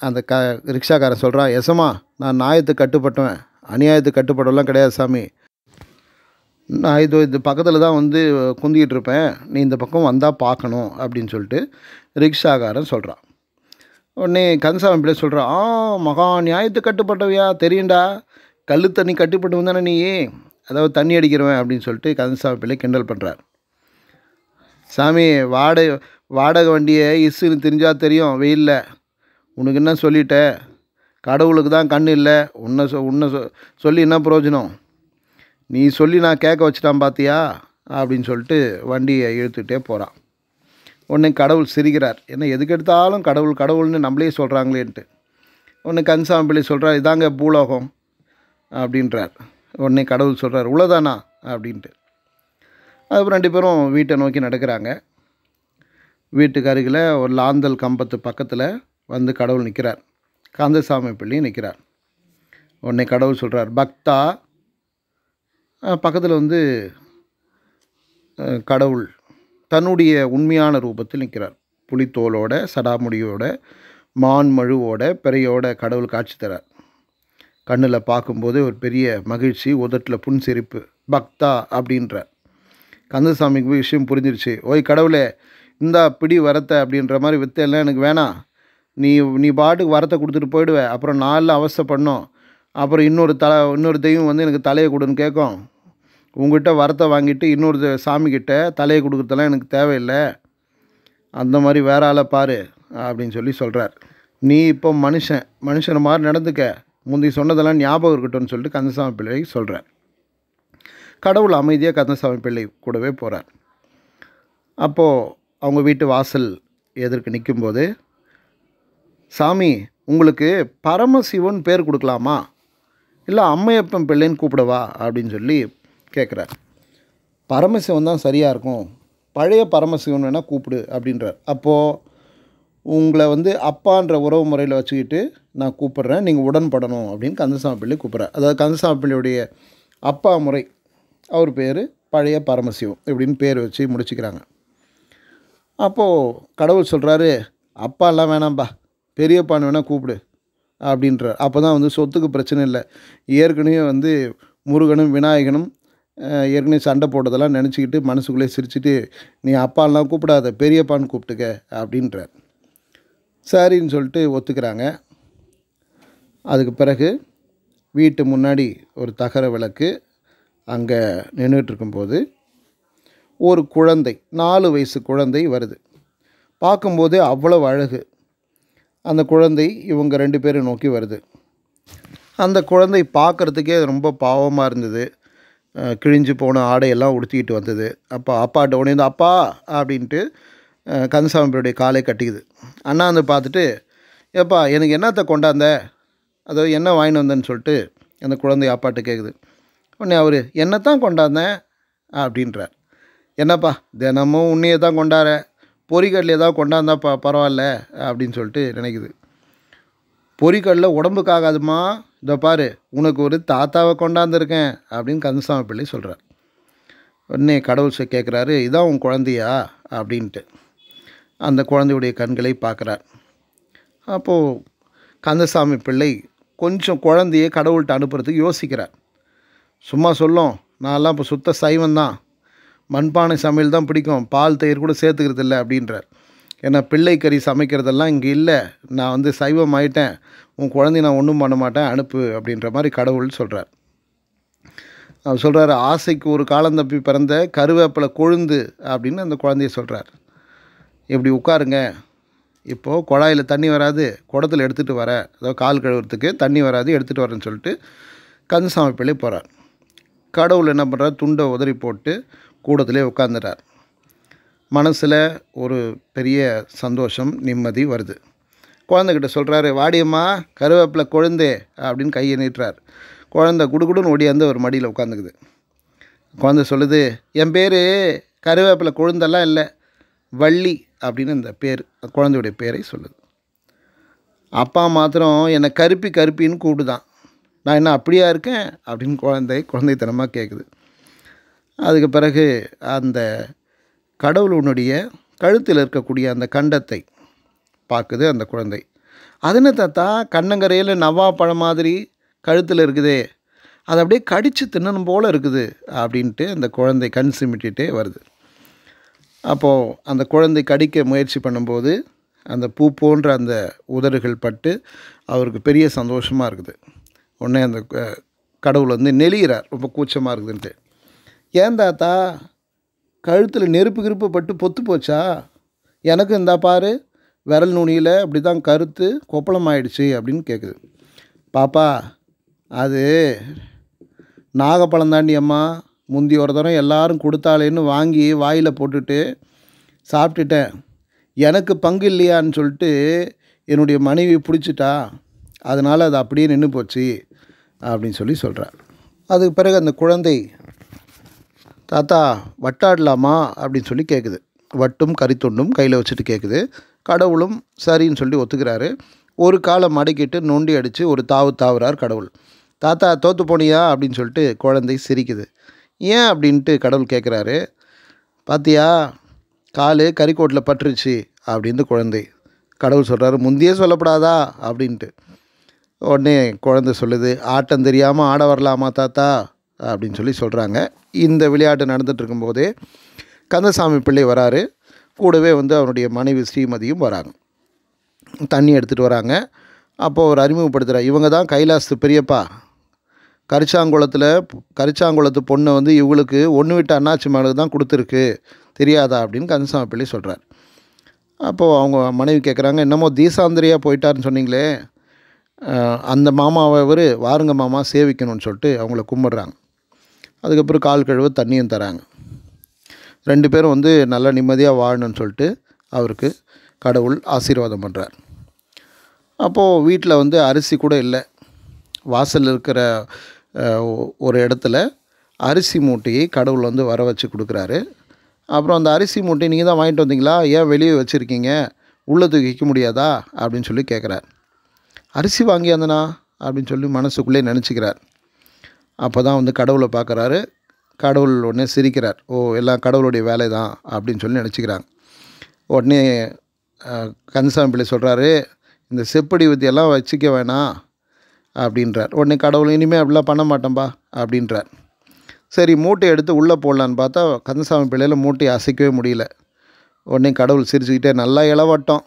அந்த க ரிக்ஷாக்காரன் சொல்கிறான் எசமா நான் நியாயத்துக்கு கட்டுப்பட்டுவேன் அநியாயத்துக்கு கட்டுப்படலாம் கிடையாது சாமி நான் இது இது பக்கத்தில் தான் வந்து குந்திக்கிட்டு இருப்பேன் நீ இந்த பக்கம் வந்தால் பார்க்கணும் அப்படின்னு சொல்லிட்டு ரிக்ஷாக்காரன் சொல்கிறான் உடனே கந்தசாமி பிள்ளை சொல்கிறான் ஆ மகா நியாயத்துக்கு கட்டுப்பட்டவையா தெரியுண்டா கல் தண்ணி கட்டுப்பட்டு வந்தானே நீ அதாவது தண்ணி அடிக்கிறவன் அப்படின்னு சொல்லிட்டு கந்தசாமி பிள்ளை கிண்டல் பண்ணுறார் சாமி வாடகை வாடகை வண்டியை இசுன்னு தெரிஞ்சால் தெரியும் வெயிலில் உனக்கு என்ன சொல்லிட்ட கடவுளுக்கு தான் கண் இல்லை உன்னை சொ உன்னை சொ சொல்லி என்ன பிரயோஜனம் நீ சொல்லி நான் கேட்க வச்சிட்டான் பார்த்தியா அப்படின்னு சொல்லிட்டு வண்டியை இழுத்துக்கிட்டே போகிறான் உடனே கடவுள் சிரிக்கிறார் என்ன எதுக்கு எடுத்தாலும் கடவுள் கடவுள்னு நம்மளே சொல்கிறாங்களேன்ட்டு உடனே கன்சாமி பிள்ளை சொல்கிறார் இதாங்க பூலோகம் அப்படின்றார் உடனே கடவுள் சொல்கிறார் உள்ளதானா அப்படின்ட்டு அதுக்கப்புறம் ரெண்டு பேரும் வீட்டை நோக்கி நடக்கிறாங்க வீட்டுக்கு அருகில் ஒரு லாந்தல் கம்பத்து பக்கத்தில் வந்து கடவுள் நிற்கிறார் கந்தசாமி பிள்ளையும் நிற்கிறார் உடனே கடவுள் சொல்கிறார் பக்தா பக்கத்தில் வந்து கடவுள் தன்னுடைய உண்மையான ரூபத்தில் நிற்கிறார் புலித்தோலோட சடாமுடியோட மான் மழுவோட பிறையோட கடவுள் காட்சி தரார் கண்ணில் பார்க்கும்போது ஒரு பெரிய மகிழ்ச்சி உதட்டில் புன்சிரிப்பு பக்தா அப்படின்ற கந்தசாமிக்கு விஷயம் புரிஞ்சிருச்சு ஓய் கடவுளே இந்தா பிடி வரத்த அப்படின்ற மாதிரி வித்தையெல்லாம் எனக்கு வேணாம் நீ நீ பாட்டுக்கு வரத்தை கொடுத்துட்டு போயிடுவேன் அப்புறம் நாளில் அவஸ்தை அப்புறம் இன்னொரு தலை இன்னொரு தெய்வம் வந்து எனக்கு தலையை கொடுன்னு கேட்கும் உங்ககிட்ட வரத்தை வாங்கிட்டு இன்னொரு சாமிக்கிட்ட தலையை கொடுக்குறதெல்லாம் எனக்கு தேவையில்லை அந்த மாதிரி வேற ஆளை பாரு அப்படின்னு சொல்லி சொல்கிறார் நீ இப்போ மனுஷன் மனுஷன் மாதிரி நடந்துக்க முந்தைய சொன்னதெல்லாம் ஞாபகம் இருக்கட்டும்னு சொல்லிட்டு கந்தசாமி பிள்ளை சொல்கிறார் கடவுள் அமைதியாக கந்தசாமி பிள்ளை கூடவே போகிறார் அப்போது அவங்க வீட்டு வாசல் எதிர்க்கு நிற்கும்போது சாமி உங்களுக்கு பரமசிவன் பேர் கொடுக்கலாமா இல்லை அம்மையப்பன் பிள்ளைன்னு கூப்பிடவா அப்படின்னு சொல்லி கேட்குறார் பரமசிவன் தான் சரியாக இருக்கும் பழைய பரமசிவன் வேணால் கூப்பிடு அப்படின்றார் அப்போது உங்களை வந்து அப்பான்ற உறவு முறையில் வச்சுக்கிட்டு நான் கூப்பிட்றேன் நீங்கள் உடன்படணும் அப்படின்னு கந்தசாமி பிள்ளை கூப்பிட்றேன் அதாவது கந்தசாமி பிள்ளையுடைய அப்பா முறை அவர் பேர் பழைய பரமசிவம் இப்படின்னு பேர் வச்சு முடிச்சுக்கிறாங்க அப்போது கடவுள் சொல்கிறாரு அப்பாலாம் வேணாம்பா பெரியப்பான் வேணால் கூப்பிடு அப்படின்றார் அப்போ தான் வந்து சொத்துக்கு பிரச்சனை இல்லை ஏற்கனவே வந்து முருகனும் விநாயகனும் ஏற்கனவே சண்டை போட்டதெல்லாம் நினச்சிக்கிட்டு மனசுக்குள்ளே சிரிச்சுட்டு நீ அப்பாலாம் கூப்பிடாத பெரியப்பான்னு கூப்பிட்டுக்க அப்படின்றார் சரின்னு சொல்லிட்டு ஒத்துக்கிறாங்க அதுக்கு பிறகு வீட்டு முன்னாடி ஒரு தகர விளக்கு அங்கே நின்றுட்டுருக்கும்போது ஒரு குழந்தை நாலு வயசு குழந்தை வருது பார்க்கும்போதே அவ்வளோ அழகு அந்த குழந்தை இவங்க ரெண்டு பேரை நோக்கி வருது அந்த குழந்தை பார்க்குறதுக்கே ரொம்ப பாவமாக இருந்தது கிழிஞ்சு போன ஆடையெல்லாம் உடுத்திக்கிட்டு வந்தது அப்போ அப்பாட்ட உடனே அப்பா அப்படின்ட்டு கந்தசாமியோடைய காலை கட்டிக்குது அண்ணா வந்து பார்த்துட்டு எப்பா எனக்கு என்னத்தை கொண்டாந்த அதோ என்ன வாங்கிட்டு வந்தேன்னு சொல்லிட்டு அந்த குழந்தை அப்பாட்ட கேட்குது உடனே அவர் என்னத்தான் கொண்டாந்தேன் அப்படின்றார் என்னப்பா தினமும் உன்னையை தான் கொண்டாட பொறிக்கடல் ஏதாவது கொண்டாந்தால் ப பரவாயில்ல அப்படின்னு சொல்லிட்டு நினைக்குது பொறிக்கடலில் உடம்புக்கு ஆகாதுமா இதோ பாரு உனக்கு ஒரு தாத்தாவை கொண்டாந்துருக்கேன் அப்படின்னு கந்தசாமி பிள்ளை சொல்கிறார் உடனே கடவுள் கேட்குறாரு இதான் உன் குழந்தையா அப்படின்ட்டு அந்த குழந்தையுடைய கண்களை பார்க்குறார் அப்போது கந்தசாமி பிள்ளை கொஞ்சம் குழந்தையை கடவுள்கிட்ட அனுப்புறதுக்கு யோசிக்கிறார் சும்மா சொல்லும் நான்லாம் இப்போ சுத்த சைவந்தான் மண்பானை சமையல் தான் பிடிக்கும் பால் தயிர் கூட சேர்த்துக்கிறது இல்லை அப்படின்றார் ஏன்னா பிள்ளை கறி சமைக்கிறதெல்லாம் இங்கே இல்லை நான் வந்து சைவம் ஆயிட்டேன் உன் குழந்தை நான் ஒன்றும் பண்ண மாட்டேன் அனுப்பு அப்படின்ற மாதிரி கடவுள் சொல்கிறார் அவர் சொல்கிறார் ஆசைக்கு ஒரு காலம் தப்பி பிறந்த கருவேப்பிலை கொழுந்து அப்படின்னு அந்த குழந்தைய சொல்கிறார் இப்படி உட்காருங்க இப்போது குழாயில் தண்ணி வராது குடத்தில் எடுத்துகிட்டு வர அதாவது கால் கழுவுறதுக்கு தண்ணி வராது எடுத்துகிட்டு வரேன்னு சொல்லிட்டு கந்தசாமி பிள்ளை போகிறார் கடவுள் என்ன பண்ணுறார் துண்டை உதறி போட்டு கூடத்திலே உட்காந்துட்டார் மனசில் ஒரு பெரிய சந்தோஷம் நிம்மதி வருது குழந்தைகிட்ட சொல்கிறாரு வாடியம்மா கருவேப்பில் கொழுந்தே அப்படின்னு கையை நீட்டுறார் குழந்த குடுகுடுன்னு ஓடியாந்து ஒரு மடியில் உட்காந்துக்குது குழந்தை சொல்லுது என் பேர் கருவேப்பில் கொழுந்தெல்லாம் இல்லை வள்ளி அப்படின்னு அந்த பேர் குழந்தையுடைய பேரை சொல்லுது அப்பா மாத்திரம் என்னை கருப்பி கருப்பின்னு கூப்பிடுதான் நான் என்ன அப்படியா இருக்கேன் அப்படின்னு குழந்தை குழந்தைத்தனமாக கேட்குது அதுக்கு பிறகு அந்த கடவுளுனுடைய கழுத்தில் இருக்கக்கூடிய அந்த கண்டத்தை பார்க்குது அந்த குழந்தை அதுன்னு தாத்தா கண்ணங்கரையில் நவா பழம் மாதிரி கழுத்தில் இருக்குதே அது அப்படியே கடித்து தின்னணும் போல் இருக்குது அப்படின்ட்டு அந்த குழந்தை கண் சிமிட்டிகிட்டே வருது அப்போது அந்த குழந்தை கடிக்க முயற்சி பண்ணும்போது அந்த பூ போன்ற அந்த உதடுகள் பட்டு அவருக்கு பெரிய சந்தோஷமாக இருக்குது உடனே அந்த கடவுள் வந்து நெளிகிறார் ரொம்ப கூச்சமாக இருக்குதுன்ட்டு ஏன் தாத்தா கழுத்தில் நெருப்பு கிருப்பு பட்டு பொத்து போச்சா எனக்கு இந்தா பாரு விரல் நுனியில் அப்படி தான் கருத்து கொப்பளம் ஆயிடுச்சு அப்படின்னு கேட்குது பாப்பா அது நாகப்பழம் தாண்டி அம்மா முந்தி ஒரு தரம் எல்லோரும் கொடுத்தாலேன்னு வாங்கி வாயில் போட்டுட்டு சாப்பிட்டுட்டேன் எனக்கு பங்கு இல்லையான்னு சொல்லிட்டு என்னுடைய மனைவி பிடிச்சிட்டா அதனால் அது அப்படியே நின்று போச்சு அப்படின்னு சொல்லி சொல்கிறார் அதுக்கு பிறகு அந்த குழந்தை தாத்தா வட்டாடலாமா அப்படின்னு சொல்லி கேட்குது வட்டும் கரித்துண்டும் கையில் வச்சுட்டு கேட்குது கடவுளும் சரின்னு சொல்லி ஒத்துக்கிறாரு ஒரு காலை மடக்கிட்டு நொண்டி அடித்து ஒரு தாவு தாவுறார் கடவுள் தாத்தா தோற்று போனியா அப்படின்னு சொல்லிட்டு குழந்தை சிரிக்குது ஏன் அப்படின்ட்டு கடவுள் கேட்குறாரு பாத்தியா கால் கறிக்கோட்டில் பட்டுருச்சு அப்படின்னு குழந்தை கடவுள் சொல்கிறாரு முந்தையே சொல்லப்படாதா அப்படின்ட்டு உடனே குழந்தை சொல்லுது ஆட்டம் தெரியாமல் ஆட வரலாமா தாத்தா அப்படின்னு சொல்லி சொல்கிறாங்க இந்த விளையாட்டு நடந்துகிட்ருக்கும் போதே கந்தசாமி பிள்ளை வராரு கூடவே வந்து அவனுடைய மனைவி ஸ்ரீமதியும் வராங்க தண்ணி எடுத்துகிட்டு வராங்க அப்போது அவர் அறிமுகப்படுத்துகிறார் இவங்க தான் கைலாசத்து பெரியப்பா கரிச்சாங்குளத்தில் கரிச்சாங்குளத்து பொண்ணை வந்து இவங்களுக்கு ஒன்று விட்டு அண்ணாச்சி மேலே தான் கொடுத்துருக்கு தெரியாதா அப்படின்னு கந்தசாமி பிள்ளை சொல்கிறார் அப்போது அவங்க மனைவி கேட்குறாங்க என்னமோ தீசாந்திரியாக போயிட்டாருன்னு சொன்னீங்களே அந்த மாமாவை இவர் வாருங்க மாமா சேவிக்கணும்னு சொல்லிட்டு அவங்கள கும்பிட்றாங்க அதுக்கப்புறம் கால் கழுவ தண்ணியும் தராங்க ரெண்டு பேரும் வந்து நல்லா நிம்மதியாக வாழணும்னு சொல்லிட்டு அவருக்கு கடவுள் ஆசீர்வாதம் பண்ணுறார் அப்போது வீட்டில் வந்து அரிசி கூட இல்லை வாசல் இருக்கிற ஒரு இடத்துல அரிசி மூட்டையை கடவுள் வந்து வர வச்சு கொடுக்குறாரு அப்புறம் அந்த அரிசி மூட்டை நீங்கள் தான் வாங்கிட்டு வந்தீங்களா ஏன் வெளியே வச்சுருக்கீங்க உள்ளே தூக்கிக்க முடியாதா அப்படின்னு சொல்லி கேட்குறார் அரிசி வாங்கியாந்தனா அப்படின்னு சொல்லி மனசுக்குள்ளே நினச்சிக்கிறார் அப்போ தான் வந்து கடவுளை பார்க்குறாரு கடவுள் உடனே சிரிக்கிறார் ஓ எல்லாம் கடவுளுடைய வேலை தான் அப்படின்னு சொல்லி நினச்சிக்கிறாங்க உடனே கந்தசாமி பிள்ளை சொல்கிறாரு இந்த செப்படி வித்தியெல்லாம் வச்சுக்க வேணாம் அப்படின்றார் உடனே கடவுள் இனிமேல் அப்படிலாம் பண்ண மாட்டேன்பா அப்படின்றார் சரி மூட்டை எடுத்து உள்ளே போடலான்னு பார்த்தா கந்தசாமி பிள்ளையில் மூட்டையை அசைக்கவே முடியல உடனே கடவுள் சிரிச்சுக்கிட்டே நல்லா இளவட்டம்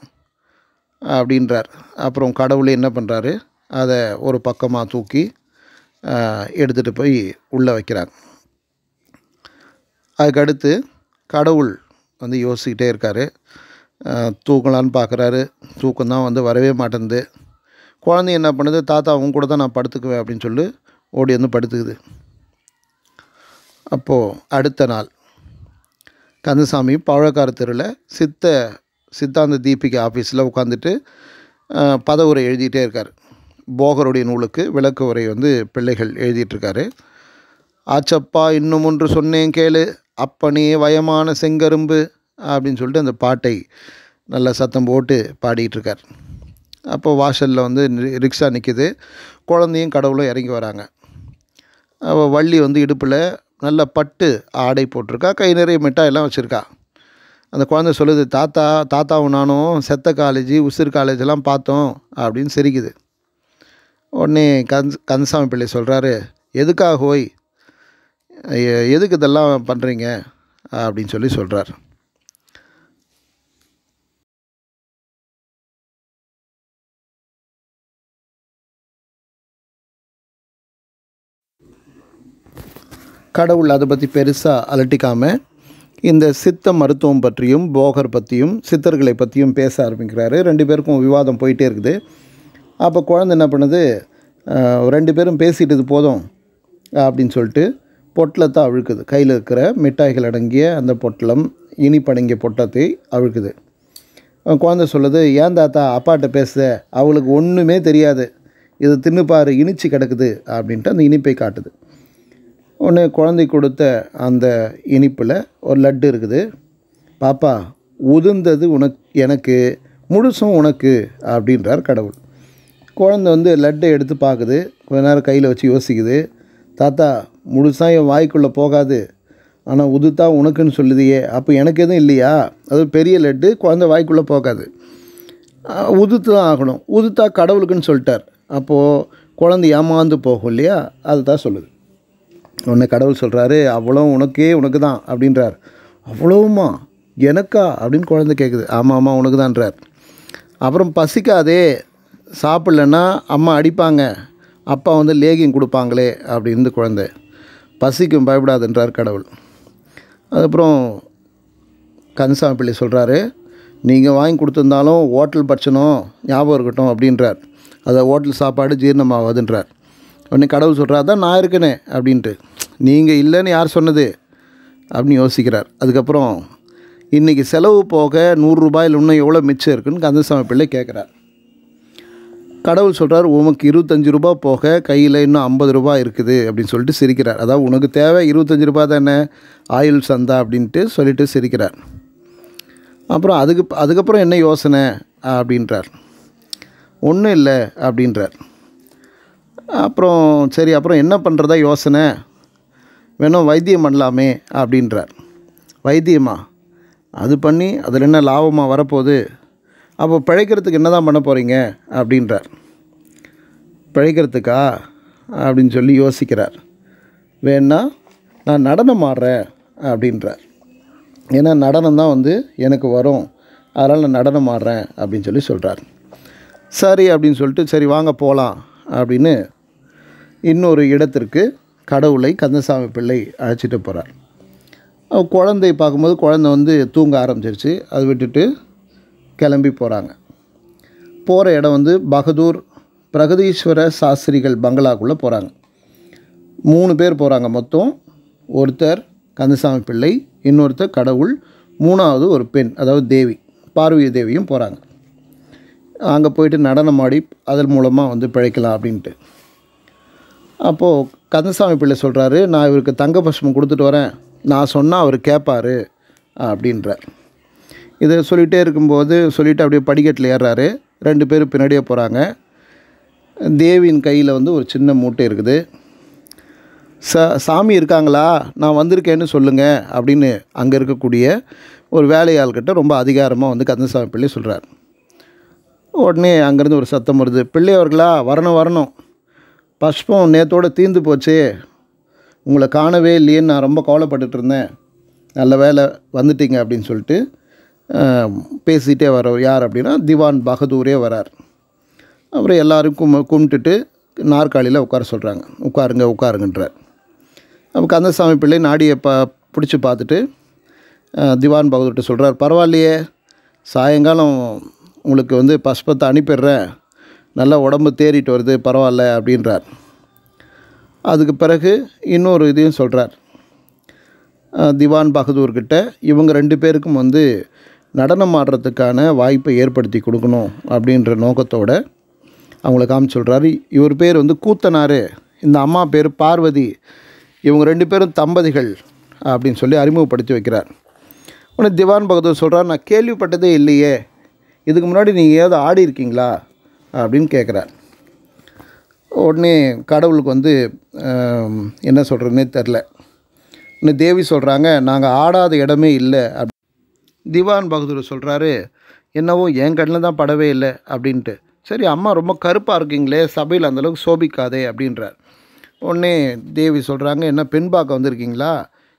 அப்படின்றார் அப்புறம் கடவுளே என்ன பண்ணுறாரு அதை ஒரு பக்கமாக தூக்கி எடுத்துகிட்டு போய் உள்ளே வைக்கிறாங்க அதுக்கடுத்து கடவுள் வந்து யோசிக்கிட்டே இருக்கார் தூக்கலான்னு பார்க்குறாரு தூக்கம் தான் வந்து வரவே மாட்டேங்குது குழந்தை என்ன பண்ணுது தாத்தா அவங்க கூட தான் நான் படுத்துக்குவேன் அப்படின்னு சொல்லி ஓடி வந்து படுத்துக்குது அப்போது அடுத்த நாள் கந்தசாமி பழக்கார தெருவில் சித்த சித்தாந்த தீபிகா ஆஃபீஸில் உட்காந்துட்டு பதவுரை எழுதிக்கிட்டே இருக்கார் போகருடைய நூலுக்கு விளக்கு உரை வந்து பிள்ளைகள் எழுதிட்டுருக்காரு ஆச்சப்பா இன்னும் ஒன்று சொன்னேன் கேளு அப்பனே வயமான செங்கரும்பு அப்படின்னு சொல்லிட்டு அந்த பாட்டை நல்லா சத்தம் போட்டு பாடிட்டுருக்கார் அப்போ வாசலில் வந்து ரிக்ஷா நிற்கிது குழந்தையும் கடவுளும் இறங்கி வராங்க அவள் வள்ளி வந்து இடுப்பில் நல்ல பட்டு ஆடை போட்டிருக்கா கை நிறைய மிட்டாய் எல்லாம் வச்சுருக்கா அந்த குழந்தை சொல்லுது தாத்தா தாத்தாவும் நானும் செத்த காலேஜ் உசிர் காலேஜெல்லாம் பார்த்தோம் அப்படின்னு சிரிக்குது உடனே கந்த கந்தசாமி பிள்ளை சொல்கிறாரு எதுக்காக ஓய் எதுக்கு இதெல்லாம் பண்ணுறீங்க அப்படின்னு சொல்லி சொல்கிறார் கடவுள் அதை பற்றி பெருசாக அலட்டிக்காமல் இந்த சித்த மருத்துவம் பற்றியும் போகர் பற்றியும் சித்தர்களை பற்றியும் பேச ஆரம்பிக்கிறாரு ரெண்டு பேருக்கும் விவாதம் போயிட்டே இருக்குது அப்போ குழந்தை என்ன பண்ணுது ரெண்டு பேரும் பேசிட்டு போதும் அப்படின்னு சொல்லிட்டு பொட்டலத்தை அழுக்குது கையில் இருக்கிற மிட்டாய்கள் அடங்கிய அந்த பொட்டலம் இனிப்படங்கிய பொட்டத்தை அழுக்குது குழந்தை சொல்லுது ஏன் தாத்தா அப்பாட்ட பேசுத அவளுக்கு ஒன்றுமே தெரியாது இது தின்னுப்பாரு இனிச்சு கிடக்குது அப்படின்ட்டு அந்த இனிப்பை காட்டுது ஒன்று குழந்தை கொடுத்த அந்த இனிப்பில் ஒரு லட்டு இருக்குது பாப்பா உதிர்ந்தது உனக்கு எனக்கு முழுசும் உனக்கு அப்படின்றார் கடவுள் குழந்த வந்து லட்டை எடுத்து பார்க்குது கொஞ்ச நேரம் கையில் வச்சு யோசிக்குது தாத்தா முழுசாக என் வாய்க்குள்ளே போகாது ஆனால் உதுத்தா உனக்குன்னு சொல்லுதியே அப்போ எனக்கு எதுவும் இல்லையா அது பெரிய லட்டு குழந்த வாய்க்குள்ளே போகாது உதுத்து தான் ஆகணும் உதுத்தா கடவுளுக்குன்னு சொல்லிட்டார் அப்போது குழந்தை ஏமாந்து போகும் இல்லையா அது தான் சொல்லுது உன்னை கடவுள் சொல்கிறாரு அவ்வளோ உனக்கே உனக்கு தான் அப்படின்றார் அவ்வளோவுமா எனக்கா அப்படின்னு குழந்தை கேட்குது ஆமாம் ஆமாம் உனக்கு தான்றார் அப்புறம் பசிக்காதே சாப்பிட்லன்னா அம்மா அடிப்பாங்க அப்பா வந்து லேகியம் கொடுப்பாங்களே அப்படின்னு குழந்தை பசிக்கும் பயப்படாதுன்றார் கடவுள் அதுக்கப்புறம் கந்தசாமி பிள்ளை சொல்கிறாரு நீங்கள் வாங்கி கொடுத்துருந்தாலும் ஹோட்டல் பட்சணும் ஞாபகம் இருக்கட்டும் அப்படின்றார் அதை ஹோட்டல் சாப்பாடு ஜீரணமாகாதுன்றார் உடனே கடவுள் சொல்கிறா தான் நான் இருக்கேனே அப்படின்ட்டு நீங்கள் இல்லைன்னு யார் சொன்னது அப்படின்னு யோசிக்கிறார் அதுக்கப்புறம் இன்றைக்கி செலவு போக நூறுரூபாயில் இன்னும் எவ்வளோ மிச்சம் இருக்குன்னு கந்தசாமி பிள்ளை கேட்குறார் கடவுள் சொல்கிறார் உமக்கு இருபத்தஞ்சி ரூபா போக கையில் இன்னும் ஐம்பது ரூபா இருக்குது அப்படின்னு சொல்லிட்டு சிரிக்கிறார் அதாவது உனக்கு தேவை இருபத்தஞ்சி ரூபா தானே ஆயுள் சந்தா அப்படின்ட்டு சொல்லிட்டு சிரிக்கிறார் அப்புறம் அதுக்கு அதுக்கப்புறம் என்ன யோசனை அப்படின்றார் ஒன்றும் இல்லை அப்படின்றார் அப்புறம் சரி அப்புறம் என்ன பண்ணுறதா யோசனை வேணும் வைத்தியம் பண்ணலாமே அப்படின்றார் வைத்தியமா அது பண்ணி அதில் என்ன லாபமாக வரப்போகுது அப்போ பிழைக்கிறதுக்கு என்ன தான் பண்ண போகிறீங்க அப்படின்றார் பிழைக்கிறதுக்கா அப்படின்னு சொல்லி யோசிக்கிறார் வேணா நான் நடனம் ஆடுறேன் அப்படின்றார் ஏன்னா நடனம் தான் வந்து எனக்கு வரும் அதனால் நான் நடனம் ஆடுறேன் அப்படின்னு சொல்லி சொல்கிறார் சரி அப்படின்னு சொல்லிட்டு சரி வாங்க போகலாம் அப்படின்னு இன்னொரு இடத்திற்கு கடவுளை கந்தசாமி பிள்ளை அழைச்சிட்டு போகிறார் குழந்தை பார்க்கும்போது குழந்தை வந்து தூங்க ஆரம்பிச்சிருச்சு அது விட்டுட்டு கிளம்பி போகிறாங்க போகிற இடம் வந்து பகதூர் பிரகதீஸ்வர சாஸ்திரிகள் பங்களாக்குள்ளே போகிறாங்க மூணு பேர் போகிறாங்க மொத்தம் ஒருத்தர் கந்தசாமி பிள்ளை இன்னொருத்தர் கடவுள் மூணாவது ஒரு பெண் அதாவது தேவி பார்வதி தேவியும் போகிறாங்க அங்கே போயிட்டு நடனம் ஆடி அதன் மூலமாக வந்து பிழைக்கலாம் அப்படின்ட்டு அப்போது கந்தசாமி பிள்ளை சொல்கிறாரு நான் இவருக்கு தங்க பசுமம் கொடுத்துட்டு வரேன் நான் சொன்னால் அவர் கேட்பார் அப்படின்றார் இதை சொல்லிகிட்டே இருக்கும்போது சொல்லிவிட்டு அப்படியே படிக்கட்டில் ஏறுறாரு ரெண்டு பேரும் பின்னாடியே போகிறாங்க தேவியின் கையில் வந்து ஒரு சின்ன மூட்டை இருக்குது ச சாமி இருக்காங்களா நான் வந்திருக்கேன்னு சொல்லுங்கள் அப்படின்னு அங்கே இருக்கக்கூடிய ஒரு வேலையாள்கிட்ட ரொம்ப அதிகாரமாக வந்து கந்தசாமி பிள்ளை சொல்கிறார் உடனே அங்கேருந்து ஒரு சத்தம் வருது பிள்ளையவர்களா வரணும் வரணும் பஷ்பம் நேத்தோடு தீந்து போச்சு உங்களை காணவே இல்லையேன்னு நான் ரொம்ப கவலைப்பட்டுட்டு இருந்தேன் நல்ல வேலை வந்துட்டீங்க அப்படின்னு சொல்லிட்டு பேசிகிட்டே வரவர் யார் அப்படின்னா திவான் பகதூரே வரார் அப்புறம் எல்லோரும் கும் கும்பிட்டுட்டு நாற்காலியில் உட்கார சொல்கிறாங்க உட்காருங்க உட்காருங்கன்றார் அப்போ கந்தசாமி பிள்ளை நாடியை பா பிடிச்சி பார்த்துட்டு திவான் பகதூர்கிட்ட சொல்கிறார் பரவாயில்லையே சாயங்காலம் உங்களுக்கு வந்து பஸ்பத்தை அனுப்பிடுறேன் நல்லா உடம்பு தேறிட்டு வருது பரவாயில்ல அப்படின்றார் அதுக்கு பிறகு இன்னொரு இதையும் சொல்கிறார் திவான் பகதூர்கிட்ட இவங்க ரெண்டு பேருக்கும் வந்து நடனம் ஆடுறதுக்கான வாய்ப்பை ஏற்படுத்தி கொடுக்கணும் அப்படின்ற நோக்கத்தோடு அவங்கள காமிச்சு சொல்கிறாரு இவர் பேர் வந்து கூத்தனார் இந்த அம்மா பேர் பார்வதி இவங்க ரெண்டு பேரும் தம்பதிகள் அப்படின்னு சொல்லி அறிமுகப்படுத்தி வைக்கிறார் உடனே திவான் பகதூர் சொல்கிறார் நான் கேள்விப்பட்டதே இல்லையே இதுக்கு முன்னாடி நீங்கள் ஏதாவது ஆடி இருக்கீங்களா அப்படின்னு கேட்குறார் உடனே கடவுளுக்கு வந்து என்ன சொல்கிறதுனே தெரில இன்னும் தேவி சொல்கிறாங்க நாங்கள் ஆடாத இடமே இல்லை திவான் பகதூர் சொல்கிறாரு என்னவோ என் கண்ணில் தான் படவே இல்லை அப்படின்ட்டு சரி அம்மா ரொம்ப கருப்பாக இருக்கீங்களே சபையில் அந்தளவுக்கு சோபிக்காதே அப்படின்றார் உடனே தேவி சொல்கிறாங்க என்ன பெண் பார்க்க வந்திருக்கீங்களா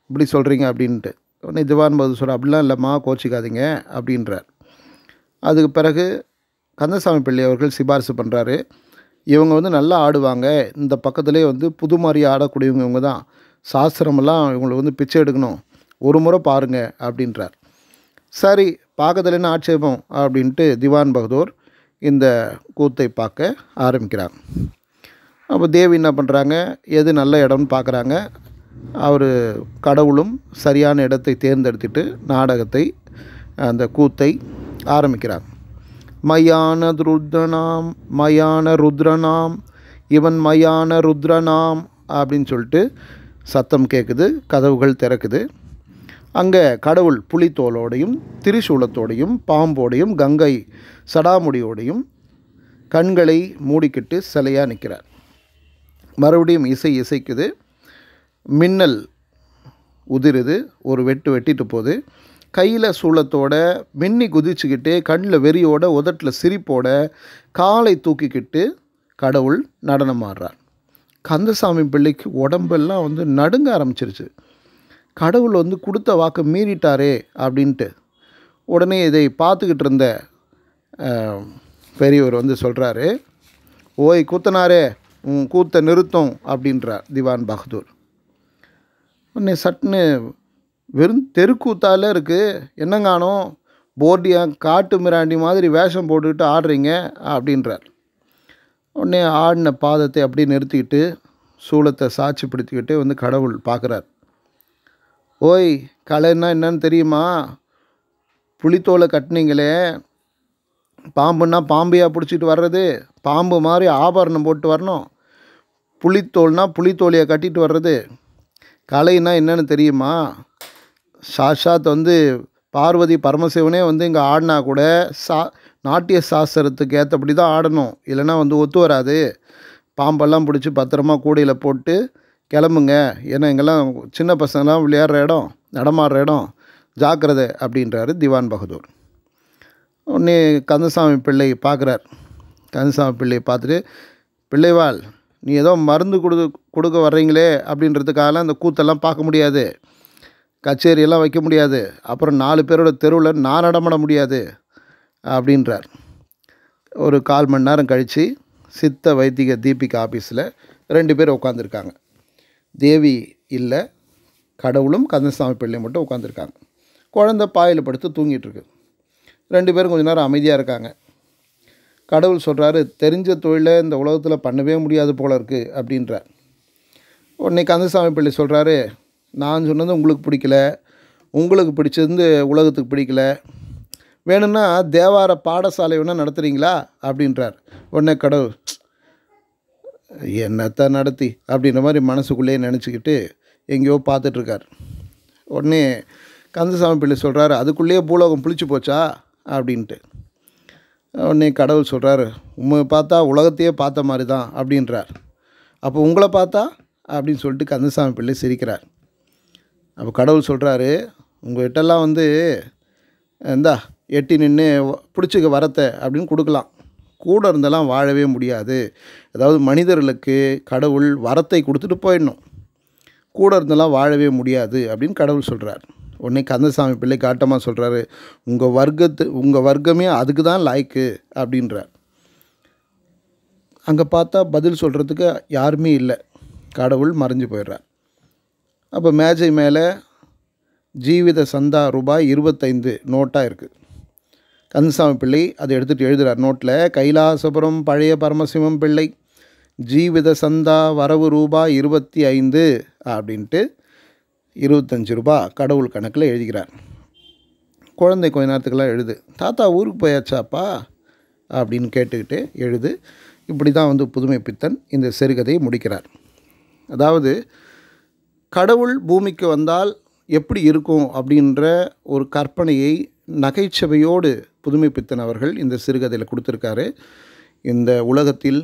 இப்படி சொல்கிறீங்க அப்படின்ட்டு உடனே திவான் பகதூர் சொல்கிற அப்படிலாம் இல்லைம்மா கோச்சிக்காதீங்க அப்படின்றார் அதுக்கு பிறகு கந்தசாமி பிள்ளை அவர்கள் சிபாரிசு பண்ணுறாரு இவங்க வந்து நல்லா ஆடுவாங்க இந்த பக்கத்துலேயே வந்து புது மாதிரி ஆடக்கூடியவங்க இவங்க தான் சாஸ்திரமெல்லாம் இவங்களை வந்து பிச்சை எடுக்கணும் ஒரு முறை பாருங்கள் அப்படின்றார் சரி பார்க்கதலைன்னு ஆட்சேபம் அப்படின்ட்டு திவான் பகதூர் இந்த கூத்தை பார்க்க ஆரம்பிக்கிறாங்க அப்போ தேவி என்ன பண்ணுறாங்க எது நல்ல இடம்னு பார்க்குறாங்க அவர் கடவுளும் சரியான இடத்தை தேர்ந்தெடுத்துட்டு நாடகத்தை அந்த கூத்தை ஆரம்பிக்கிறாங்க மயான ருத்ரனாம் மயான ருத்ரனாம் இவன் மயான ருத்ரனாம் அப்படின்னு சொல்லிட்டு சத்தம் கேட்குது கதவுகள் திறக்குது அங்கே கடவுள் புலித்தோலோடையும் திரிசூலத்தோடையும் பாம்போடையும் கங்கை சடாமுடியோடையும் கண்களை மூடிக்கிட்டு சிலையாக நிற்கிறார் மறுபடியும் இசை இசைக்குது மின்னல் உதிருது ஒரு வெட்டு வெட்டிட்டு போகுது கையில் சூளத்தோட மின்னி குதிச்சுக்கிட்டு கண்ணில் வெறியோட உதட்டில் சிரிப்போட காலை தூக்கிக்கிட்டு கடவுள் நடனம் ஆடுறார் கந்தசாமி பிள்ளைக்கு உடம்பெல்லாம் வந்து நடுங்க ஆரம்பிச்சிருச்சு கடவுள் வந்து கொடுத்த வாக்கு மீறிட்டாரே அப்படின்ட்டு உடனே இதை பார்த்துக்கிட்டு இருந்த பெரியவர் வந்து சொல்கிறாரு ஓய் கூத்தனாரே உன் கூத்த நிறுத்தும் அப்படின்றார் திவான் பகதூர் உடனே சட்னு வெறும் தெருக்கூத்தால் இருக்குது என்னங்கானோ போர்டியா காட்டு மிராண்டி மாதிரி வேஷம் போட்டுக்கிட்டு ஆடுறீங்க அப்படின்றார் உடனே ஆடின பாதத்தை அப்படியே நிறுத்திக்கிட்டு சூளத்தை சாட்சிப்படுத்திக்கிட்டு வந்து கடவுள் பார்க்குறார் ஓய் களைன்னா என்னன்னு தெரியுமா புளித்தோலை கட்டினீங்களே பாம்புன்னா பாம்பையாக பிடிச்சிட்டு வர்றது பாம்பு மாதிரி ஆபரணம் போட்டு வரணும் புளித்தோல்னா புளித்தோலையை கட்டிட்டு வர்றது கலைன்னா என்னென்னு தெரியுமா சாஷாத் வந்து பார்வதி பரமசிவனே வந்து இங்கே ஆடினா கூட சா நாட்டிய சாஸ்திரத்துக்கு ஏற்றபடி தான் ஆடணும் இல்லைனா வந்து ஒத்து வராது பாம்பெல்லாம் பிடிச்சி பத்திரமா கூடையில் போட்டு கிளம்புங்க ஏன்னா இங்கெல்லாம் சின்ன பசங்கெல்லாம் விளையாடுற இடம் நடமாடுற இடம் ஜாக்கிரதை அப்படின்றாரு திவான் பகதூர் உடனே கந்தசாமி பிள்ளை பார்க்குறார் கந்தசாமி பிள்ளையை பார்த்துட்டு பிள்ளைவாள் நீ ஏதோ மருந்து கொடு கொடுக்க வர்றீங்களே அப்படின்றதுக்காக அந்த கூத்தெல்லாம் பார்க்க முடியாது கச்சேரியெல்லாம் வைக்க முடியாது அப்புறம் நாலு பேரோட தெருவில் நான் நடமாட முடியாது அப்படின்றார் ஒரு கால் மணி நேரம் கழித்து சித்த வைத்திக தீபிகா ஆஃபீஸில் ரெண்டு பேர் உட்காந்துருக்காங்க தேவி இல்லை கடவுளும் கந்தசாமி பிள்ளையும் மட்டும் உட்காந்துருக்காங்க குழந்த பாயில் படுத்து தூங்கிட்டுருக்கு ரெண்டு பேரும் கொஞ்சம் நேரம் அமைதியாக இருக்காங்க கடவுள் சொல்கிறாரு தெரிஞ்ச தொழிலை இந்த உலகத்தில் பண்ணவே முடியாது போல இருக்குது அப்படின்றார் உடனே கந்தசாமி பிள்ளை சொல்கிறாரு நான் சொன்னது உங்களுக்கு பிடிக்கல உங்களுக்கு பிடிச்சது உலகத்துக்கு பிடிக்கல வேணும்னா தேவார பாடசாலை வேணால் நடத்துகிறீங்களா அப்படின்றார் உடனே கடவுள் என்னத்தான் நடத்தி அப்படின்ற மாதிரி மனசுக்குள்ளேயே நினச்சிக்கிட்டு எங்கேயோ பார்த்துட்ருக்கார் உடனே கந்தசாமி பிள்ளை சொல்கிறாரு அதுக்குள்ளேயே பூலோகம் புளிச்சு போச்சா அப்படின்ட்டு உடனே கடவுள் சொல்கிறாரு உண்மை பார்த்தா உலகத்தையே பார்த்த மாதிரி தான் அப்படின்றார் அப்போ உங்களை பார்த்தா அப்படின்னு சொல்லிட்டு கந்தசாமி பிள்ளை சிரிக்கிறார் அப்போ கடவுள் சொல்கிறாரு உங்கள்கிட்டலாம் வந்து இந்தா எட்டி நின்று பிடிச்சிக்க வரத்தை அப்படின்னு கொடுக்கலாம் கூட இருந்தெல்லாம் வாழவே முடியாது அதாவது மனிதர்களுக்கு கடவுள் வரத்தை கொடுத்துட்டு போயிடணும் கூட இருந்தெல்லாம் வாழவே முடியாது அப்படின்னு கடவுள் சொல்கிறார் உடனே கந்தசாமி பிள்ளை காட்டமாக சொல்கிறாரு உங்கள் வர்க்கத்து உங்கள் வர்க்கமே அதுக்கு தான் லாய்க்கு அப்படின்றார் அங்கே பார்த்தா பதில் சொல்கிறதுக்கு யாருமே இல்லை கடவுள் மறைஞ்சு போயிடுறார் அப்போ மேஜை மேலே ஜீவித சந்தா ரூபாய் இருபத்தைந்து நோட்டாக இருக்குது கந்தசாமி பிள்ளை அதை எடுத்துகிட்டு எழுதுகிறார் நோட்டில் கைலாசபுரம் பழைய பரமசிவம் பிள்ளை ஜீவித சந்தா வரவு ரூபா இருபத்தி ஐந்து அப்படின்ட்டு இருபத்தஞ்சி ரூபா கடவுள் கணக்கில் எழுதுகிறார் குழந்தை கொஞ்ச நேரத்துக்கெல்லாம் எழுது தாத்தா ஊருக்கு போயாச்சாப்பா அப்படின்னு கேட்டுக்கிட்டு எழுது இப்படி தான் வந்து புதுமை பித்தன் இந்த சிறுகதையை முடிக்கிறார் அதாவது கடவுள் பூமிக்கு வந்தால் எப்படி இருக்கும் அப்படின்ற ஒரு கற்பனையை நகைச்சுவையோடு புதுமைப்பித்தன் அவர்கள் இந்த சிறுகதையில் கொடுத்துருக்காரு இந்த உலகத்தில்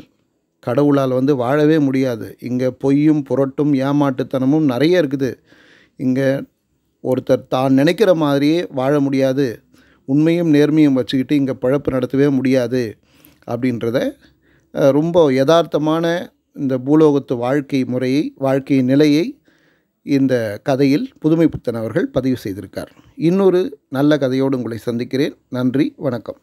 கடவுளால் வந்து வாழவே முடியாது இங்கே பொய்யும் புரட்டும் ஏமாட்டுத்தனமும் நிறைய இருக்குது இங்கே ஒருத்தர் தான் நினைக்கிற மாதிரியே வாழ முடியாது உண்மையும் நேர்மையும் வச்சுக்கிட்டு இங்கே பழப்பு நடத்தவே முடியாது அப்படின்றத ரொம்ப யதார்த்தமான இந்த பூலோகத்து வாழ்க்கை முறையை வாழ்க்கை நிலையை இந்த கதையில் புதுமை அவர்கள் பதிவு செய்திருக்கார் இன்னொரு நல்ல கதையோடு உங்களை சந்திக்கிறேன் நன்றி வணக்கம்